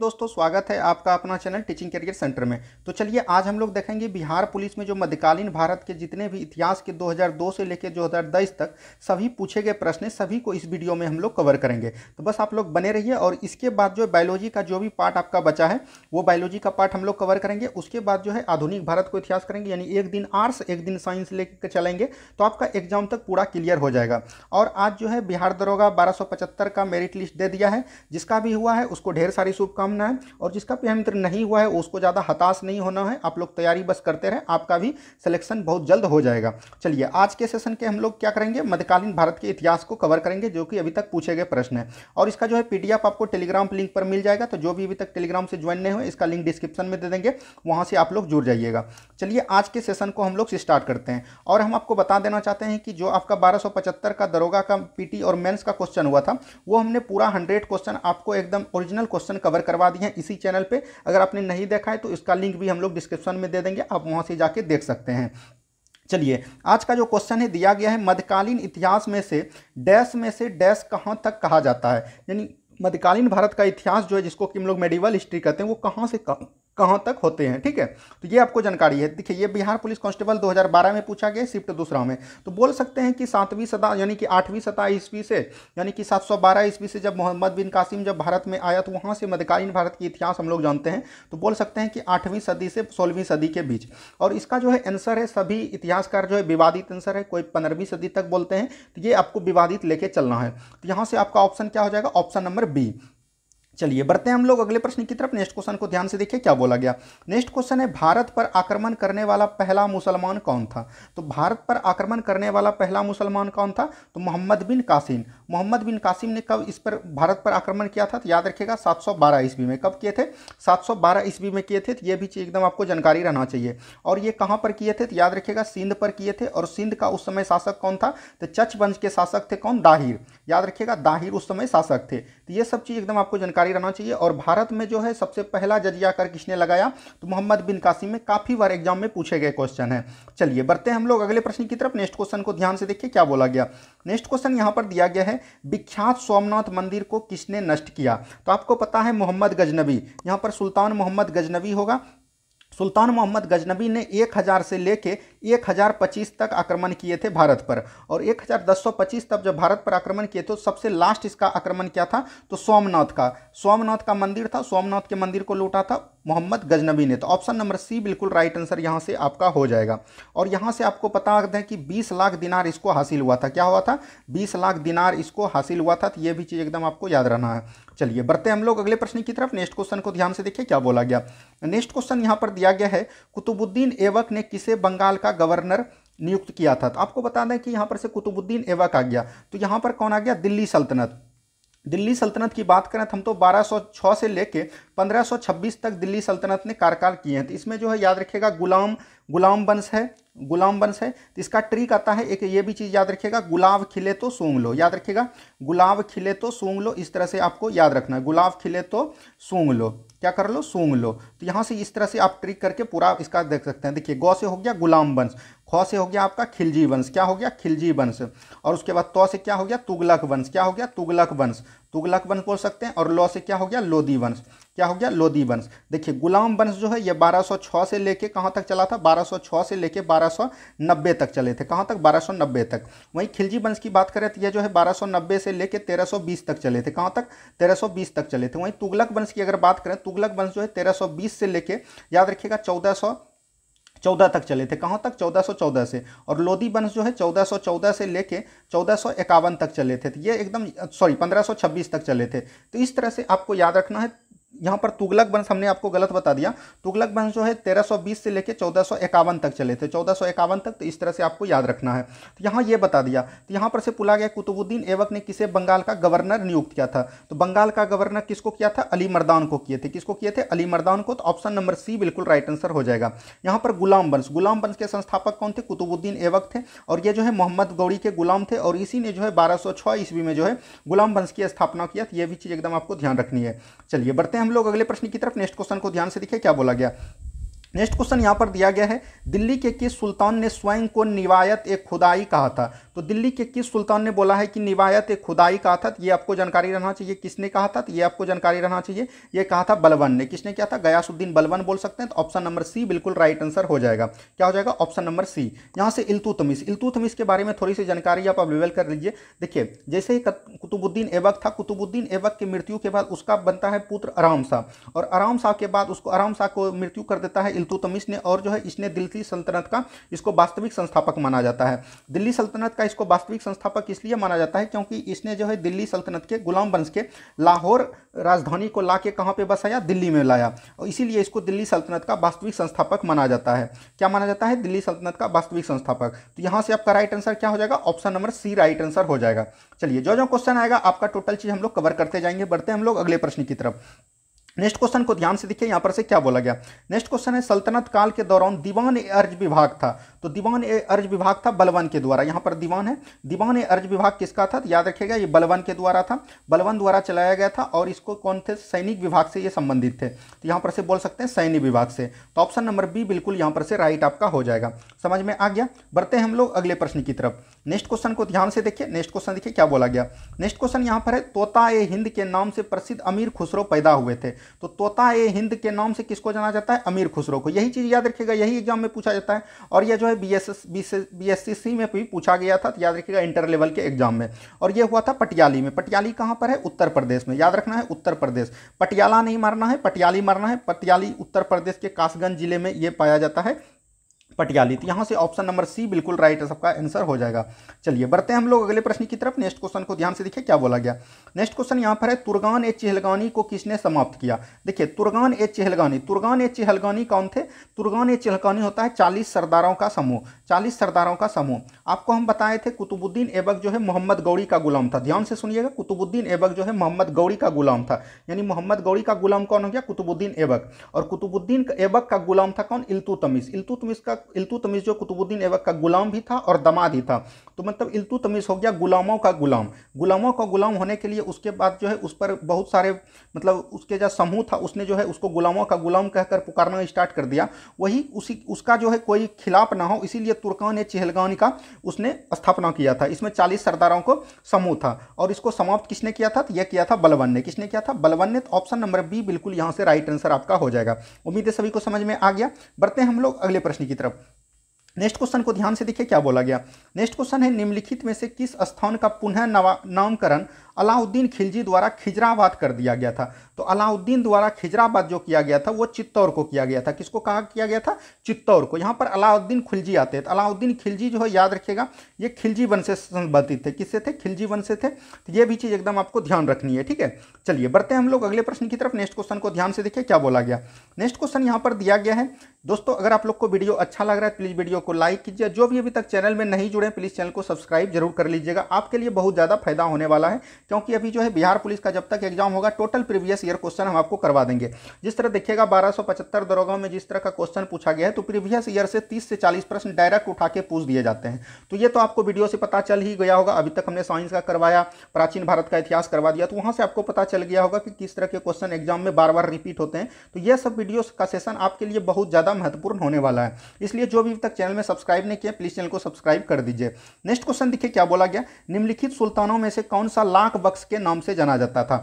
दोस्तों स्वागत है आपका अपना चैनल टीचिंग करियर सेंटर में तो चलिए आज हम लोग देखेंगे बिहार पुलिस में जो मध्यकालीन भारत के जितने भी इतिहास के 2002 से लेकर 2023 तक सभी पूछे गए प्रश्न सभी को इस वीडियो में हम लोग कवर करेंगे तो बस आप लोग बने रहिए और इसके बाद जो बायोलॉजी का जो भी पार्ट आपका बचा है वो बायोलॉजी का पार्ट हम लोग कवर करेंगे उसके बाद जो है आधुनिक भारत को इतिहास करेंगे यानी एक दिन आर्ट्स एक दिन साइंस लेकर चलेंगे तो आपका एग्जाम तक पूरा क्लियर हो जाएगा और आज जो है बिहार दरोगा बारह का मेरिट लिस्ट दे दिया है जिसका भी हुआ है उसको ढेर सारी शुभकामना कामना है और जिसका मित्र नहीं हुआ है उसको ज़्यादा हताश नहीं होना है आप लोग तैयारी बस करते रहें आपका भी सिलेक्शन बहुत जल्द हो जाएगा चलिए आज के सेशन के हम लोग क्या करेंगे मध्यकालीन भारत के इतिहास को कवर करेंगे जो कि अभी तक पूछे गए प्रश्न है और इसका जो है पी आपको टेलीग्राम लिंक पर मिल जाएगा तो जो भी अभी तक टेलीग्राम से ज्वाइन नहीं हुए इसका लिंक डिस्क्रिप्शन में दे देंगे वहाँ से आप लोग जुड़ जाइएगा चलिए आज के सेशन को हम लोग स्टार्ट करते हैं और हम आपको बता देना चाहते हैं कि जो आपका बारह का दरोगा का पी और मेन्स का क्वेश्चन हुआ था वो हमने पूरा हंड्रेड क्वेश्चन आपको एकदम ओरिजिनल क्वेश्चन कवर करवा करवा दी हैं इसी चैनल पर अगर आपने नहीं देखा है तो इसका लिंक भी हम लोग डिस्क्रिप्शन में दे देंगे आप वहाँ से जाके देख सकते हैं चलिए आज का जो क्वेश्चन है दिया गया है मध्यकालीन इतिहास में से डैश में से डैश कहाँ तक कहा जाता है यानी मध्यकालीन भारत का इतिहास जो है जिसको कि हम लोग मेडिवल हिस्ट्री कहते हैं वो कहाँ से कहाँ कहाँ तक होते हैं ठीक है तो ये आपको जानकारी है देखिए ये बिहार पुलिस कांस्टेबल 2012 में पूछा गया शिफ्ट दूसरा में तो बोल सकते हैं कि सातवीं सदा यानी कि आठवीं सदा ईस्वी से यानी कि 712 ईस्वी से जब मोहम्मद बिन कासिम जब भारत में आया तो वहाँ से मध्यकालीन भारत की इतिहास हम लोग जानते हैं तो बोल सकते हैं कि आठवीं सदी से सोलहवीं सदी के बीच और इसका जो है आंसर है सभी इतिहासकार जो है विवादित आंसर है कोई पंद्रहवीं सदी तक बोलते हैं तो ये आपको विवादित लेके चलना है तो यहाँ से आपका ऑप्शन क्या हो जाएगा ऑप्शन नंबर बी चलिए बढ़ते हैं हम लोग अगले प्रश्न की तरफ नेक्स्ट क्वेश्चन को ध्यान से देखिए क्या बोला गया नेक्स्ट क्वेश्चन है भारत पर आक्रमण करने वाला पहला मुसलमान कौन था तो भारत पर आक्रमण करने वाला पहला मुसलमान कौन था तो मोहम्मद बिन कासिम मोहम्मद बिन कासिम ने कब इस पर भारत पर आक्रमण किया था तो याद रखिएगा सात ईस्वी में कब किए थे सात ईस्वी में किए थे तो ये भी एकदम आपको जानकारी रहना चाहिए और ये कहाँ पर किए थे तो याद रखिएगा सिंध पर किए थे और सिंध का उस समय शासक कौन था तो चच वंश के शासक थे कौन दाहिर याद रखिएगा दाहिर उस समय शासक थे तो ये सब चीज़ एकदम आपको जानकारी जारी रहना चाहिए और भारत में जो है सबसे पहला जजिया कर किसने लगाया तो मोहम्मद बिन कासिम में काफ़ी बार एग्जाम में पूछे गए क्वेश्चन है चलिए बढ़ते हैं हम लोग अगले प्रश्न की तरफ नेक्स्ट क्वेश्चन को ध्यान से देखिए क्या बोला गया नेक्स्ट क्वेश्चन यहाँ पर दिया गया है विख्यात सोमनाथ मंदिर को किसने नष्ट किया तो आपको पता है मोहम्मद गजनबी यहाँ पर सुल्तान मोहम्मद गजनबी होगा सुल्तान मोहम्मद गजनबी ने 1000 से लेके 1025 तक आक्रमण किए थे भारत पर और 1125 तब जब भारत पर आक्रमण किए थे तो सबसे लास्ट इसका आक्रमण किया था तो सोमनाथ का सोमनाथ का मंदिर था सोमनाथ के मंदिर को लूटा था मोहम्मद गजनबी ने तो ऑप्शन नंबर सी बिल्कुल राइट आंसर यहाँ से आपका हो जाएगा और यहाँ से आपको पता दें कि 20 लाख दिनार इसको हासिल हुआ था क्या हुआ था 20 लाख दिनार इसको हासिल हुआ था तो ये भी चीज़ एकदम आपको याद रहना है चलिए बढ़ते हम लोग अगले प्रश्न की तरफ नेक्स्ट क्वेश्चन को ध्यान से देखिए क्या बोला गया नेक्स्ट क्वेश्चन यहाँ पर दिया गया है कुतुबुद्दीन एवक ने किसे बंगाल का गवर्नर नियुक्त किया था तो आपको बता दें कि यहाँ पर से कुतुबुद्दीन एवक आ गया तो यहाँ पर कौन आ गया दिल्ली सल्तनत दिल्ली सल्तनत की बात करें तो हम तो 1206 से लेके 1526 तक दिल्ली सल्तनत ने कार्यकाल किए हैं तो इसमें जो है याद रखिएगा गुलाम गुलाम वंश है गुलाम वंश है तो इसका ट्रिक आता है एक ये भी चीज़ याद रखिएगा गुलाब खिले तो सूंघ लो याद रखिएगा गुलाब खिले तो सूंघ लो इस तरह से आपको याद रखना है गुलाब खिले तो सूंघ लो क्या कर लो सूंघ लो तो यहाँ से इस तरह से आप ट्रिक करके पूरा इसका देख सकते हैं देखिए गौ से हो गया गुलाम वंश खौ से हो गया आपका खिलजी वंश क्या हो गया खिलजी वंश और उसके बाद तो से क्या हो गया तुगलक वंश क्या हो गया तुगलक वंश तुगलक वंश बोल सकते हैं और लो से क्या हो गया लोदी वंश क्या हो गया लोदी वंश देखिए गुलाम वंश जो है ये 1206 से लेके कहाँ तक चला था 1206 से लेके 1290 तक चले थे कहाँ तक 1290 तक वहीं खिलजी वंश की बात करें तो ये जो है 1290 से लेके 1320 तक चले थे कहाँ तक 1320 तक चले थे वहीं तुगलक वंश की अगर बात करें तुगलक वंश जो है तेरह से लेके याद रखिएगा चौदह चौदह तक चले थे कहाँ तक चौदह सौ चौदह से और लोधी वंश जो है चौदह सौ चौदह से लेके चौदह सौ इक्यावन तक चले थे तो ये एकदम सॉरी पंद्रह सौ छब्बीस तक चले थे तो इस तरह से आपको याद रखना है यहाँ पर तुगलक वंश हमने आपको गलत बता दिया तुगलक वंश जो है 1320 से लेकर चौदह तक चले थे चौदह तक तो इस तरह से आपको याद रखना है तो यहाँ ये बता दिया तो यहाँ पर से पुला गया कुतुबुद्दीन एवक ने किसे बंगाल का गवर्नर नियुक्त किया था तो बंगाल का गवर्नर किसको किया था अली मर्दान को किए थे किसको किए थे अली मर्दान को तो ऑप्शन नंबर सी बिल्कुल राइट आंसर हो जाएगा यहाँ पर गुलाम वंश गुलाम वंश के संस्थापक कौन थे कुतुबुद्दीन एवक थे और ये जो है मोहम्मद गौड़ी के गुलाम थे और इसी ने जो है बारह ईस्वी में जो है गुलाम वंश की स्थापना किया तो ये भी चीज़ एकदम आपको ध्यान रखनी है चलिए बढ़ते हैं हम लोग अगले प्रश्न की तरफ नेक्स्ट क्वेश्चन को ध्यान से देखिए क्या बोला गया नेक्स्ट क्वेश्चन यहाँ पर दिया गया है दिल्ली के किस सुल्तान ने स्वयं को निवायत एक खुदाई कहा था तो दिल्ली के किस सुल्तान ने बोला है कि निवायत एक खुदाई कहा था ये आपको जानकारी रहना चाहिए किसने कहा था तो ये आपको जानकारी रहना चाहिए ये कहा था बलवन ने किसने क्या था गयासुद्दीन बलवन बोल सकते हैं तो ऑप्शन नंबर सी बिल्कुल राइट आंसर हो जाएगा क्या हो जाएगा ऑप्शन नंबर सी यहाँ से इल्तुतमिस इल्तुतमिस के बारे में थोड़ी सी जानकारी आप अवेलेबल कर लीजिए देखिए जैसे ही कुतुबुद्दीन ऐबक था कुतुबुद्दीन एवक की मृत्यु के बाद उसका बनता है पुत्र आराम शाह और आराम शाह के बाद उसको आराम शाह को मृत्यु कर देता है इल्तुतमिश ने और जो है इसने दिल्ली सल्तनत का इसको वास्तविक संस्थापक माना जाता है दिल्ली सल्तनत का इसको वास्तविक संस्थापक इसलिए माना जाता है क्योंकि इसने जो है दिल्ली सल्तनत के गुलाम वंश के लाहौर राजधानी को ला के कहाँ पर बसाया दिल्ली में लाया और इसीलिए इसको दिल्ली सल्तनत का वास्तविक संस्थापक माना जाता है क्या माना जाता है दिल्ली सल्तनत का वास्तविक संस्थापक तो यहाँ से आपका राइट आंसर क्या हो जाएगा option number C right answer हो जाएगा चलिए जो जो क्वेश्चन आएगा आपका टोटल चीज़ हम लोग कवर करते जाएंगे बढ़ते हैं हम लोग अगले प्रश्न की तरफ नेक्स्ट क्वेश्चन को ध्यान से देखिए यहाँ पर से क्या बोला गया नेक्स्ट क्वेश्चन है सल्तनत काल के दौरान दीवान अर्ज विभाग था तो दीवान ए अर्ज विभाग था बलवन के द्वारा यहाँ पर दीवान है दीवान ए अर्ज विभाग किसका था तो याद रखिएगा ये बलवन के द्वारा था बलवन द्वारा चलाया गया था और इसको कौन थे सैनिक विभाग से ये संबंधित थे तो यहाँ पर से बोल सकते हैं सैनिक विभाग से तो ऑप्शन नंबर बी बिल्कुल यहाँ पर से राइट आपका हो जाएगा समझ में आ गया बढ़ते हैं हम लोग अगले प्रश्न की तरफ नेक्स्ट क्वेश्चन को ध्यान से देखिए नेक्स्ट क्वेश्चन देखिए क्या बोला गया नेक्स्ट क्वेश्चन यहाँ पर है तोता ए हिंद के नाम से प्रसिद्ध अमीर खुसरो पैदा हुए थे तो तोता ए हिंद के नाम से किसको जाना जाता है अमीर खुसरो को यही चीज़ याद रखिएगा यही एग्जाम में पूछा जाता है और यह जो है बी एस एस सी सी में भी पूछा गया था तो याद रखिएगा इंटर लेवल के एग्जाम में और ये हुआ था पटियाली में पटियाली कहाँ पर है उत्तर प्रदेश में याद रखना है उत्तर प्रदेश पटियाला नहीं मरना है पटियाली मरना है पटियाली उत्तर प्रदेश के कासगंज जिले में ये पाया जाता है पटियाली तो यहाँ से ऑप्शन नंबर सी बिल्कुल राइट है सबका आंसर हो जाएगा चलिए बढ़ते हैं हम लोग अगले प्रश्न की तरफ नेक्स्ट क्वेश्चन को ध्यान से देखिए क्या बोला गया नेक्स्ट क्वेश्चन यहाँ पर है तुर्गान ए चहलगानी को किसने समाप्त किया देखिए तुर्गान ए चहलगानी तुर्गान ए चहलगानी कौन थे तुर्गान ए चहलगानी होता है चालीस सरदारों का समूह चालीस सरदारों का समूह आपको हम बताए थे कुतुबुद्दीन ऐबक जो है मोहम्मद गौड़ी का गुलाम था ध्यान से सुनिएगा कुतुबुद्दीन ऐबक जो है मोहम्मद गौड़ी का गुलाम था यानी मोहम्मद गौड़ी का गुलाम कौन हो गया कुतुबुद्दीन ऐबक और कुतुबुद्दीन ऐबक का गुलाम था कौन इल्तुतमिस इल्तुतमिस का इल्तु तमीज़ जो कुतुबुद्दीन ऐबक का गुलाम भी था और दमाद ही था तो मतलब इल्तु तमीज़ हो गया गुलामों का गुलाम गुलामों का गुलाम होने के लिए उसके बाद जो है उस पर बहुत सारे मतलब उसके जो समूह था उसने जो है उसको गुलामों का गुलाम कहकर पुकारना स्टार्ट कर दिया वही उसी उसका जो है कोई खिलाफ ना हो इसीलिए तुर्कान ने चहलगान का उसने स्थापना किया था इसमें चालीस सरदारों को समूह था और इसको समाप्त किसने किया था तो यह किया था बलवन ने किसने किया था बलवन ने तो ऑप्शन नंबर बी बिल्कुल यहाँ से राइट आंसर आपका हो जाएगा उम्मीद है सभी को समझ में आ गया बढ़ते हैं हम लोग अगले प्रश्न की तरफ नेक्स्ट क्वेश्चन को ध्यान से देखिए क्या बोला गया नेक्स्ट क्वेश्चन है निम्नलिखित में से किस स्थान का पुनः नामकरण अलाउद्दीन खिलजी द्वारा खिजराबाद कर दिया गया था तो अलाउद्दीन द्वारा खिजराबाद जो किया गया था वो चित्तौर को किया गया था किसको कहा किया गया था चित्तौर को यहाँ पर अलाउद्दीन खिलजी आते हैं तो अलाउद्दीन खिलजी जो है याद रखिएगा ये खिलजी वन से संबंधित थे किससे थे खिलजी वन से थे तो ये भी चीज़ एकदम आपको ध्यान रखनी है ठीक है चलिए बढ़ते हैं हम लोग अगले प्रश्न की तरफ नेक्स्ट क्वेश्चन को ध्यान से देखिए क्या बोला गया नेक्स्ट क्वेश्चन यहाँ पर दिया गया है दोस्तों अगर आप लोग को वीडियो अच्छा लग रहा है प्लीज़ वीडियो को लाइक कीजिए जो भी अभी तक चैनल में नहीं जुड़े प्लीज़ चैनल को सब्सक्राइब जरूर कर लीजिएगा आपके लिए बहुत ज़्यादा फायदा होने वाला है क्योंकि अभी जो है बिहार पुलिस का जब तक एग्जाम होगा टोटल प्रीवियस ईयर क्वेश्चन हम आपको करवा देंगे जिस तरह देखिएगा बारह सौ पचहत्तर दरोगा में जिस तरह का क्वेश्चन पूछा गया है तो प्रीवियस ईयर से तीस से चालीस प्रश्न डायरेक्ट उठा के पूछ दिए जाते हैं तो ये तो आपको वीडियो से पता चल ही गया होगा अभी तक हमने साइंस का करवाया प्राचीन भारत का इतिहास करवा दिया तो वहाँ से आपको पता चल गया होगा कि किस तरह के क्वेश्चन एग्जाम में बार बार रिपीट होते हैं तो यह सब वीडियो का सेशन आपके लिए बहुत ज़्यादा महत्वपूर्ण होने वाला है इसलिए जो भी तक चैनल में सब्सक्राइब नहीं किया प्लीज़ चैनल को सब्सक्राइब कर दीजिए नेक्स्ट क्वेश्चन देखिए क्या बोला गया निम्नलिखित सुल्तानों में से कौन सा लाख बक्स के नाम से जाना जाता था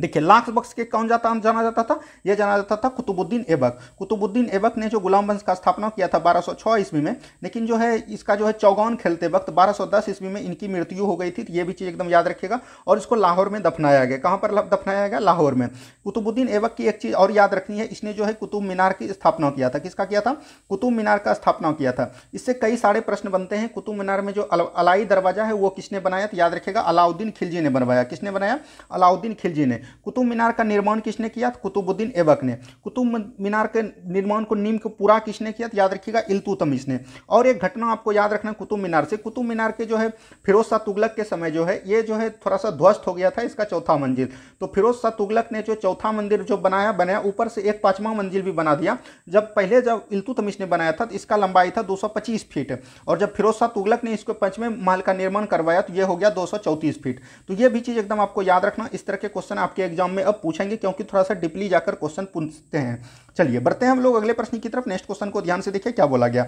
देखिए लाख बख्श के कौन जाता जाना जाता था यह जाना जाता था कुतुबुद्दीन ऐबक कुतुबुद्दीन ऐबक ने जो गुलाम वंश का स्थापना किया था 1206 ईस्वी में लेकिन जो है इसका जो है चौगान खेलते वक्त 1210 ईस्वी में इनकी मृत्यु हो गई थी तो ये भी चीज़ एकदम याद रखिएगा और इसको लाहौर में दफनाया गया कहाँ पर दफनाया गया लाहौर में कुतुबुद्दीन ऐबक की एक चीज़ और याद रखनी है इसने जो है कुतुब मीनार की स्थापना किया था किसका किया था कुतुब मीनार का स्थापना किया था इससे कई सारे प्रश्न बनते हैं कुतुब मीनार में जो अलाई दरवाजा है वो किसने बनाया तो याद रखेगा अलाउद्दीन खिलजी ने बनवाया किसने बनाया अलाउद्दीन खिलजी ने कुतुब मीनार का निर्माण किसने किया था कुतुबुद्दीन ऐबक ने कुतुब मीनार के निर्माण को नीम को पूरा किसने किया था याद रखिएगा इल्तुतमिश ने और एक घटना आपको याद रखना कुतुब मीनार से कुतुब मीनार के जो है फिरोज शाह तुगलक के समय जो है ये जो है थोड़ा सा ध्वस्त हो गया था इसका चौथा मंजिल तो फिरोज शाह तुगलक ने जो चौथा मंदिर जो बनाया बनाया ऊपर से एक पाँचवा मंजिल भी बना दिया जब पहले जब इल्तुतमिश ने बनाया था तो इसका लंबाई था 225 फीट और जब फिरोज शाह तुगलक ने इसको पंचवें माल का निर्माण करवाया तो ये हो गया 234 फीट तो ये भी चीज़ एकदम आपको याद रखना इस तरह के क्वेश्चन आपके आपके एग्जाम में अब पूछेंगे क्योंकि थोड़ा सा डिपली जाकर क्वेश्चन पूछते हैं चलिए बढ़ते हैं हम लोग अगले प्रश्न की तरफ नेक्स्ट क्वेश्चन को ध्यान से देखिए क्या बोला गया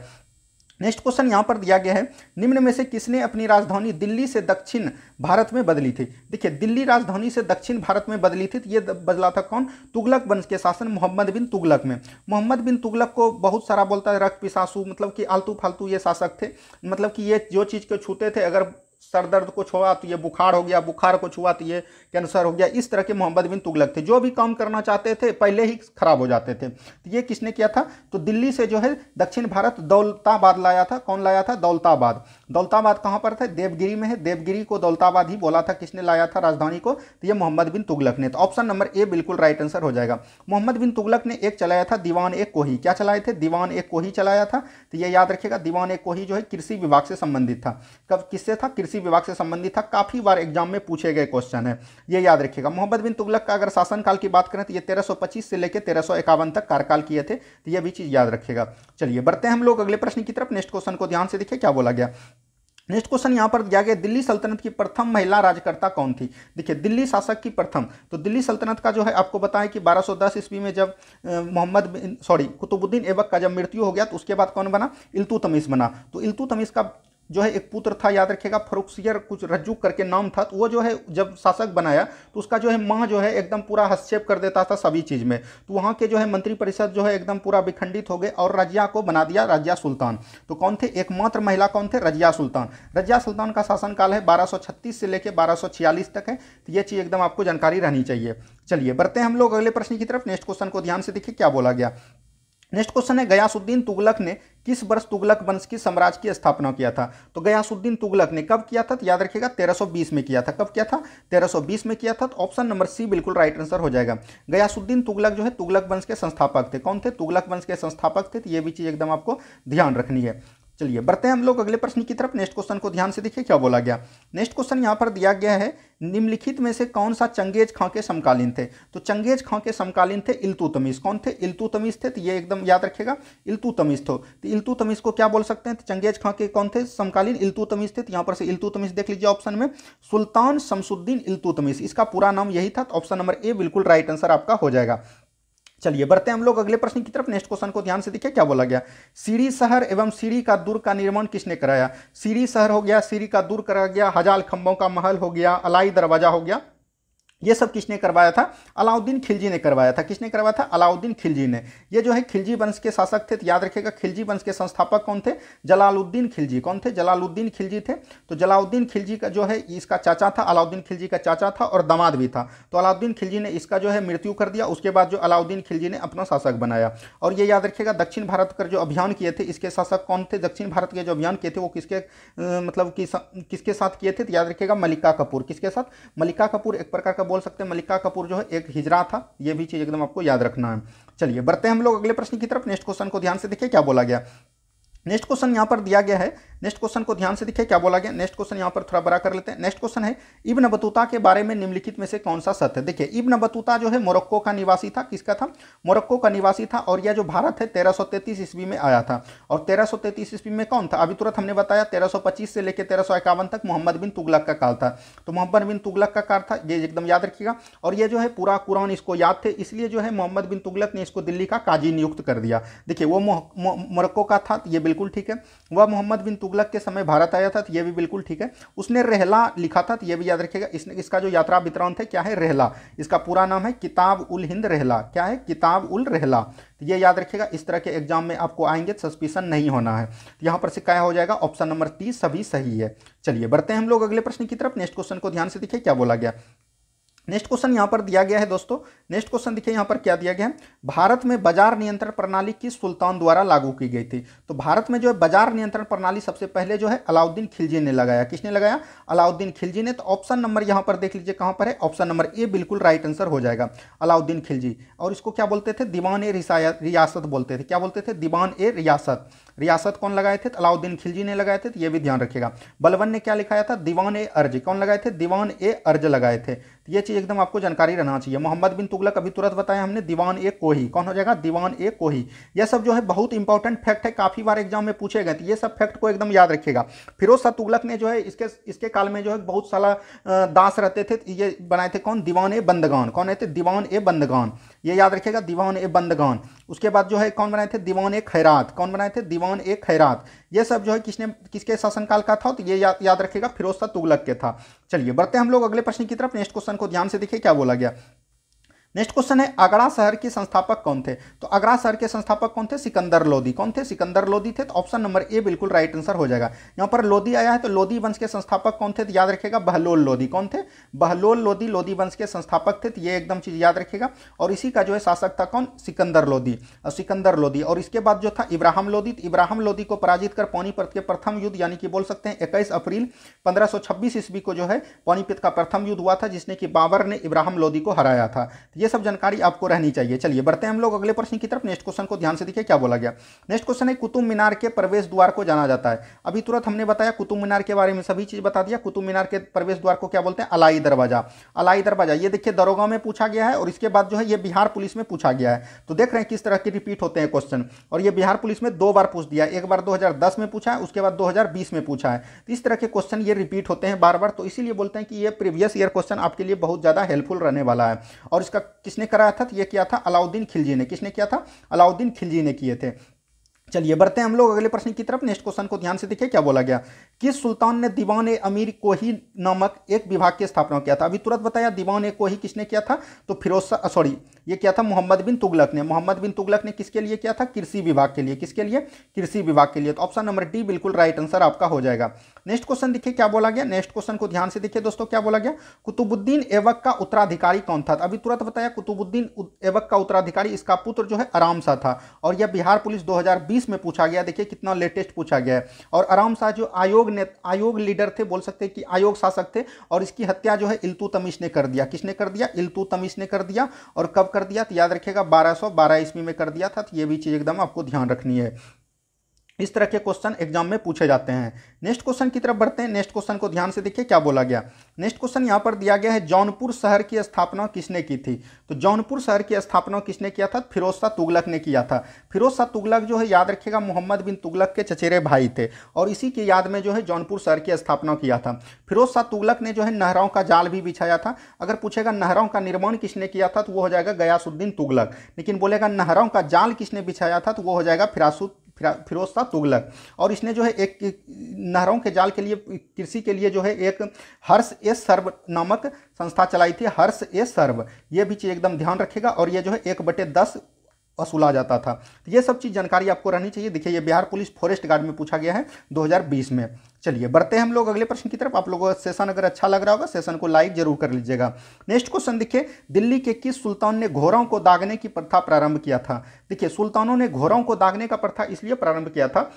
नेक्स्ट क्वेश्चन यहाँ पर दिया गया है निम्न में से किसने अपनी राजधानी दिल्ली से दक्षिण भारत में बदली थी देखिए दिल्ली राजधानी से दक्षिण भारत में बदली थी तो ये बदला था कौन तुगलक वंश के शासन मोहम्मद बिन तुगलक में मोहम्मद बिन तुगलक को बहुत सारा बोलता है रक्त पिसासू मतलब कि आलतू फालतू ये शासक थे मतलब कि ये जो चीज़ को छूते थे अगर सर दर्द को छुआती है बुखार हो गया बुखार को छुआती है कैंसर हो गया इस तरह के मोहम्मद बिन तुगलक थे जो भी काम करना चाहते थे पहले ही खराब हो जाते थे तो ये किसने किया था तो दिल्ली से जो है दक्षिण भारत दौलताबाद लाया था कौन लाया था दौलताबाद दौलताबाद कहाँ पर था देवगिरी में है देवगिरी को दौलताबाद ही बोला था किसने लाया था राजधानी को तो ये मोहम्मद बिन तुगलक ने तो ऑप्शन नंबर ए बिल्कुल राइट आंसर हो जाएगा मोहम्मद बिन तुगलक ने एक चलाया था दीवान एक कोही क्या चलाए थे दीवान एक कोही चलाया था तो ये याद रखिएगा दीवान एक कोही जो है कृषि विभाग से संबंधित था कब किससे था कृषि विभाग से संबंधित था काफ़ी बार एग्जाम में पूछे गए क्वेश्चन है ये याद रखिएगा मोहम्मद बिन तुगलक का अगर शासनकाल की बात करें तो ये तेरह से लेकर तेरह तक कार्यकाल किए थे तो ये भी चीज़ याद रखेगा चलिए बढ़ते हैं हम लोग अगले प्रश्न की तरफ नेक्स्ट क्वेश्चन को ध्यान से देखिए क्या बोला गया नेक्स्ट क्वेश्चन यहाँ पर दिया गया दिल्ली सल्तनत की प्रथम महिला राज्यकर्ता कौन थी देखिए दिल्ली शासक की प्रथम तो दिल्ली सल्तनत का जो है आपको बताया कि 1210 ईस्वी में जब मोहम्मद सॉरी कुतुबुद्दीन एबक का जब मृत्यु हो गया तो उसके बाद कौन बना इल्तुतमिश बना तो इल्तुतमिश का जो है एक पुत्र था याद रखिएगा फरुखसियर कुछ रज्जू करके नाम था तो वो जो है जब शासक बनाया तो उसका जो है माँ जो है एकदम पूरा हस्तक्षेप कर देता था सभी चीज़ में तो वहाँ के जो है मंत्रिपरिषद जो है एकदम पूरा विखंडित हो गए और रजिया को बना दिया रजिया सुल्तान तो कौन थे एकमात्र महिला कौन थे रजिया सुल्तान रजिया सुल्तान का शासनकाल है बारह से लेकर बारह तक है तो ये चीज़ एकदम आपको जानकारी रहनी चाहिए चलिए बढ़ते हैं हम लोग अगले प्रश्न की तरफ नेक्स्ट क्वेश्चन को ध्यान से देखिए क्या बोला गया नेक्स्ट क्वेश्चन है गयासुद्दीन तुगलक ने किस वर्ष तुगलक वंश की साम्राज्य की स्थापना किया था तो गयासुद्दीन तुगलक ने कब किया था तो याद रखिएगा 1320 में किया था कब किया था 1320 में किया था तो ऑप्शन नंबर सी बिल्कुल राइट आंसर हो जाएगा गयासुद्दीन तुगलक जो है तुगलक वंश के संस्थापक थे कौन थे तुगलक वंश के संस्थापक थे तो ये भी चीज़ एकदम आपको ध्यान रखनी है चलिए बढ़ते हैं हम लोग अगले प्रश्न की तरफ नेक्स्ट क्वेश्चन को ध्यान से देखिए क्या बोला गया नेक्स्ट क्वेश्चन यहाँ पर दिया गया है निम्नलिखित में से कौन सा चंगेज खां के समकालीन थे तो चंगेज खां के समकालीन थे इल्तुतमीज कौन थे इल्तुतमीज थे तो ये एकदम याद रखेगा इल्तुतमीज थो तो इल्तुतमीज को क्या बोल सकते हैं तो चंगेज खां के कौन थे समकालीन इल्तुतमीज थे तो यहाँ पर से इल्तुतमीज देख लीजिए ऑप्शन में सुल्तान शमसुद्दीन इल्तुतमीज इसका पूरा नाम यही था तो ऑप्शन नंबर ए बिल्कुल राइट आंसर आपका हो जाएगा चलिए बढ़ते हैं हम लोग अगले प्रश्न की तरफ नेक्स्ट क्वेश्चन को ध्यान से देखिए क्या बोला गया सीरी शहर एवं सीरी का दुर्ग का निर्माण किसने कराया सीरी शहर हो गया सीरी का दुर्ग करा गया हजार खंभों का महल हो गया अलाई दरवाजा हो गया ये सब किसने करवाया था अलाउद्दीन खिलजी ने करवाया था किसने करवाया था अलाउद्दीन खिलजी ने ये जो है खिलजी वंश के शासक थे तो याद रखेगा खिलजी वंश के संस्थापक कौन थे जलालुद्दीन खिलजी कौन थे जलालुद्दीन खिलजी थे तो जलाउद्दीन खिलजी का जो है इसका चाचा था अलाउद्दीन खिलजी का चाचा था और दामाद भी था तो अलाउद्दीन खिलजी ने इसका जो है मृत्यु कर दिया उसके बाद जो अलाउद्दीन खिलजी ने अपना शासक बनाया और ये याद रखेगा दक्षिण भारत का जो अभियान किए थे इसके शासक कौन थे दक्षिण भारत के जो अभियान किए थे वो किसके मतलब किसके साथ किए थे तो याद रखेगा मलिका कपूर किसके साथ मलिका कपूर एक प्रकार का बोल सकते हैं मलिका कपूर जो है एक हिजरा था ये भी चीज़ एकदम आपको याद रखना है चलिए बढ़ते हैं हम लोग अगले प्रश्न की तरफ नेक्स्ट क्वेश्चन को ध्यान से देखिए क्या बोला गया नेक्स्ट क्वेश्चन यहाँ पर दिया गया है नेक्स्ट क्वेश्चन को ध्यान से दिखे क्या बोला गया नेक्स्ट क्वेश्चन यहाँ पर थोड़ा बड़ा कर लेते हैं नेक्स्ट क्वेश्चन है इब्न बतूता के बारे में निम्नलिखित में से कौन सा सत्य है देखिए इब्न बतूता जो है मोरक्को का निवासी था किसका था मोरक्को का निवासी था और यह जो भारत है तेरह सौ तैंतीस ईस्वी में आया था और तेरह सौ तैंतीस ईस्वी में कौन था अभी तुरंत हमने बताया तेरह सौ पच्चीस से लेकर तेरह सौ इक्यावन तक मोहम्मद बिन तुगलक का काल था तो मोहम्मद बिन तुगलक का काल था ये एकदम याद रखिएगा और यह जो है पूरा कुरान इसको याद थे इसलिए जो है मोहम्मद बिन तुगलक ने इसको दिल्ली का काजी नियुक्त कर दिया देखिए वो मोरक्को का था तो ये बिल्कुल बिल्कुल ठीक है वह मोहम्मद बिन तुगलक के समय भारत आया था तो यह भी बिल्कुल ठीक है उसने रहला लिखा था तो यह भी याद रखिएगा इसने इसका जो यात्रा वितरण थे क्या है रहला इसका पूरा नाम है किताब उल हिंद रहला क्या है किताब उल रहला तो यह याद रखिएगा इस तरह के एग्जाम में आपको आएंगे सस्पिशन तो नहीं होना है तो यहाँ पर से क्या हो जाएगा ऑप्शन नंबर तीस सभी सही है चलिए बढ़ते हैं हम लोग अगले प्रश्न की तरफ नेक्स्ट क्वेश्चन को ध्यान से देखिए क्या बोला गया नेक्स्ट क्वेश्चन यहाँ पर दिया गया है दोस्तों नेक्स्ट क्वेश्चन देखिए यहाँ पर क्या दिया गया है भारत में बाजार नियंत्रण प्रणाली किस सुल्तान द्वारा लागू की गई थी तो भारत में जो है बाजार नियंत्रण प्रणाली सबसे पहले जो है अलाउद्दीन खिलजी ने लगाया किसने लगाया अलाउद्दीन खिलजी ने तो ऑप्शन नंबर यहाँ पर देख लीजिए कहाँ पर है ऑप्शन नंबर ए बिल्कुल राइट आंसर हो जाएगा अलाउद्दीन खिलजी और इसको क्या बोलते थे दीवान ए रियासत बोलते थे क्या बोलते थे दीवान ए रियासत रियासत कौन लगाए थे तो अलाउद्दीन खिलजी ने लगाए थे तो ये भी ध्यान रखिएगा बलवन ने क्या लिखाया था दीवान ए अर्ज कौन लगाए थे दीवान ए अर्ज लगाए थे तो ये चीज़ एकदम आपको जानकारी रहना चाहिए मोहम्मद बिन तुगलक अभी तुरंत बताया हमने दीवान ए कोही कौन हो जाएगा दीवान ए कोही यह सब जो है बहुत इंपॉर्टेंट फैक्ट है काफ़ी बार एग्जाम में पूछे गए तो ये सब फैक्ट को एकदम याद रखिएगा फिरोज शाह तुगलक ने जो है इसके इसके काल में जो है बहुत सारा दास रहते थे ये बनाए थे कौन दीवान ए बंदगान कौन रहते दीवान ए बंदगान ये याद रखिएगा दीवान ए बंदगान उसके बाद जो है कौन बनाए थे दीवान ए खैरात कौन बनाए थे दीवान ए खैरात ये सब जो है किसने किसके शासनकाल का था तो ये या, याद रखिएगा फिरोज तुगलक के था चलिए बढ़ते हम लोग अगले प्रश्न की तरफ नेक्स्ट क्वेश्चन को ध्यान से देखिए क्या बोला गया नेक्स्ट क्वेश्चन है आगरा शहर के संस्थापक कौन थे तो आगरा शहर के संस्थापक कौन थे सिकंदर लोदी कौन थे सिकंदर लोदी थे तो ऑप्शन नंबर ए बिल्कुल राइट आंसर हो जाएगा यहाँ पर लोदी आया है तो लोदी वंश के संस्थापक कौन थे तो याद रखेगा बहलोल लोदी कौन थे बहलोल लोदी लोदी वंश के संस्थापक थे तो ये एकदम चीज याद रखेगा और इसी का जो है शासक था कौन सिकंदर लोदी और सिकंदर लोदी और इसके बाद जो था इब्राहिम लोदी तो इब्राहिम लोदी को पराजित कर पौनीपत के प्रथम युद्ध यानी कि बोल सकते हैं इक्कीस अप्रैल पंद्रह ईस्वी को जो है पौनीपत का प्रथम युद्ध हुआ था जिसने कि बाबर ने इब्राहिम लोदी को हराया था ये सब जानकारी आपको रहनी चाहिए चलिए बढ़ते हैं हम लोग अगले प्रश्न की तरफ नेक्स्ट क्वेश्चन को ध्यान से देखिए क्या बोला गया नेक्स्ट क्वेश्चन है कुतुब मीनार के प्रवेश द्वार को जाना जाता है अभी तुरंत हमने बताया कुतुब मीनार के बारे में सभी चीज़ बता दिया कुतुब मीनार के प्रवेश द्वार को क्या बोलते हैं अलाई दरवाजा अलाई दरवाजा ये देखिए दरोगा में पूछा गया है और इसके बाद जो है ये बिहार पुलिस में पूछा गया है तो देख रहे हैं किस तरह के रिपीट होते हैं क्वेश्चन और ये बिहार पुलिस में दो बार पूछ दिया एक बार दो में पूछा है उसके बाद दो में पूछा है तो इस तरह के क्वेश्चन ये रिपीट होते हैं बार बार तो इसीलिए बोलते हैं कि ये प्रीवियस ईयर क्वेश्चन आपके लिए बहुत ज़्यादा हेल्पफुल रहने वाला है और इसका किसने कराया था ये किया था अलाउद्दीन खिलजी ने किसने किया था अलाउद्दीन खिलजी ने किए थे चलिए बढ़ते हैं हम लोग अगले प्रश्न की तरफ नेक्स्ट क्वेश्चन को ध्यान से देखिए क्या बोला गया किस सुल्तान ने दीवान ए अमीर कोही नामक एक विभाग की स्थापना किया था अभी तुरंत बताया दीवान ए कोही किसने किया था तो फिरोज सॉरी ये क्या था मोहम्मद बिन तुगलक ने मोहम्मद बिन तुगलक ने किसके लिए किया था कृषि विभाग के लिए किसके लिए कृषि विभाग के लिए तो ऑप्शन नंबर डी बिल्कुल राइट आंसर आपका हो जाएगा नेक्स्ट क्वेश्चन देखिए क्या बोला गया नेक्स्ट क्वेश्चन को ध्यान से देखिए दोस्तों क्या बोला गया कुतुबुद्दीन एवक का उत्तराधिकारी कौन था अभी तुरंत बताया कुतुबुद्दीन एवक का उत्तराधिकारी इसका पुत्र जो है आराम सा था और यह बिहार पुलिस दो 2019 में पूछा गया देखिए कितना लेटेस्ट पूछा गया है और आराम शाह जो आयोग ने आयोग लीडर थे बोल सकते हैं कि आयोग शासक थे और इसकी हत्या जो है इल्तु तमिश ने कर दिया किसने कर दिया इल्तु तमिश ने कर दिया और कब कर दिया तो याद रखिएगा बारह ईस्वी में कर दिया था तो ये भी चीज़ एकदम आपको ध्यान रखनी है इस तरह के क्वेश्चन एग्जाम में पूछे जाते हैं नेक्स्ट क्वेश्चन की तरफ बढ़ते हैं नेक्स्ट क्वेश्चन को ध्यान से देखिए क्या बोला गया नेक्स्ट क्वेश्चन यहाँ पर दिया गया है जौनपुर शहर की स्थापना किसने की थी तो जौनपुर शहर की स्थापना किसने किया था फिरोज शाह तुगलक ने किया था फिरोज शाह तुगलक जो है याद रखिएगा मोहम्मद बिन तुगलक के चचेरे भाई थे और इसी की याद में जो है जौनपुर शहर की स्थापना किया था फिरोज शाह तुगलक ने जो है नहरों का जाल भी बिछाया था अगर पूछेगा नहरों का निर्माण किसने किया था तो वो हो जाएगा गयासुद्दीन तुगलक लेकिन बोलेगा नहरों का जाल किसने बिछाया था तो वो हो जाएगा फिरासुद फिरोज शाह तुगलक और इसने जो है एक नहरों के जाल के लिए कृषि के लिए जो है एक हर्ष ए सर्व नामक संस्था चलाई थी हर्ष ए सर्व ये भी चीज़ एकदम ध्यान रखेगा और ये जो है एक बटे दस वसूला जाता था तो ये सब चीज़ जानकारी आपको रहनी चाहिए देखिए ये बिहार पुलिस फॉरेस्ट गार्ड में पूछा गया है 2020 में चलिए बढ़ते हैं हम लोग अगले प्रश्न की तरफ आप लोगों का सेशन अगर अच्छा लग रहा होगा सेशन को लाइक जरूर कर लीजिएगा नेक्स्ट क्वेश्चन देखिए दिल्ली के किस सुल्तान ने घोड़ों को दागने की प्रथा प्रारंभ किया था देखिए सुल्तानों ने घोड़ों को दागने का प्रथा इसलिए प्रारंभ किया था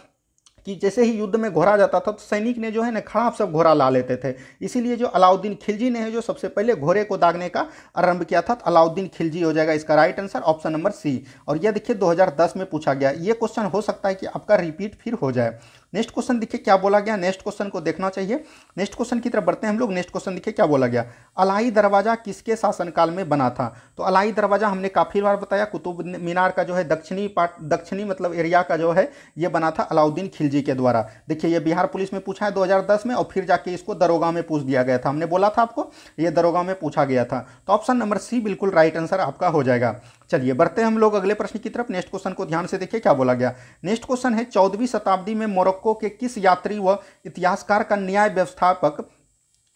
कि जैसे ही युद्ध में घोरा जाता था तो सैनिक ने जो है ना खड़ा सब घोड़ा ला लेते थे इसीलिए जो अलाउद्दीन खिलजी ने है जो सबसे पहले घोड़े को दागने का आरंभ किया था तो अलाउद्दीन खिलजी हो जाएगा इसका right answer option number C और यह देखिए 2010 में पूछा गया ये क्वेश्चन हो सकता है कि आपका रिपीट फिर हो जाए नेक्स्ट क्वेश्चन देखिए क्या बोला गया नेक्स्ट क्वेश्चन को देखना चाहिए नेक्स्ट क्वेश्चन की तरफ बढ़ते हैं हम लोग नेक्स्ट क्वेश्चन देखिए क्या बोला गया अलाई दरवाज़ा किसके शासनकाल में बना था तो अलाई दरवाज़ा हमने काफ़ी बार बताया कुतुब मीनार का जो है दक्षिणी पार्ट दक्षिणी मतलब एरिया का जो है ये बना था अलाउद्दीन खिलजी के द्वारा देखिए ये बिहार पुलिस में पूछा है दो में और फिर जाके इसको दरोगा में पूछ दिया गया था हमने बोला था आपको ये दरोगा में पूछा गया था तो ऑप्शन नंबर सी बिल्कुल राइट आंसर आपका हो जाएगा चलिए बढ़ते हैं हम लोग अगले प्रश्न की तरफ नेक्स्ट क्वेश्चन को ध्यान से देखिए क्या बोला गया नेक्स्ट क्वेश्चन है चौदहवीं शताब्दी में मोरक्को के किस यात्री व इतिहासकार का न्याय व्यवस्थापक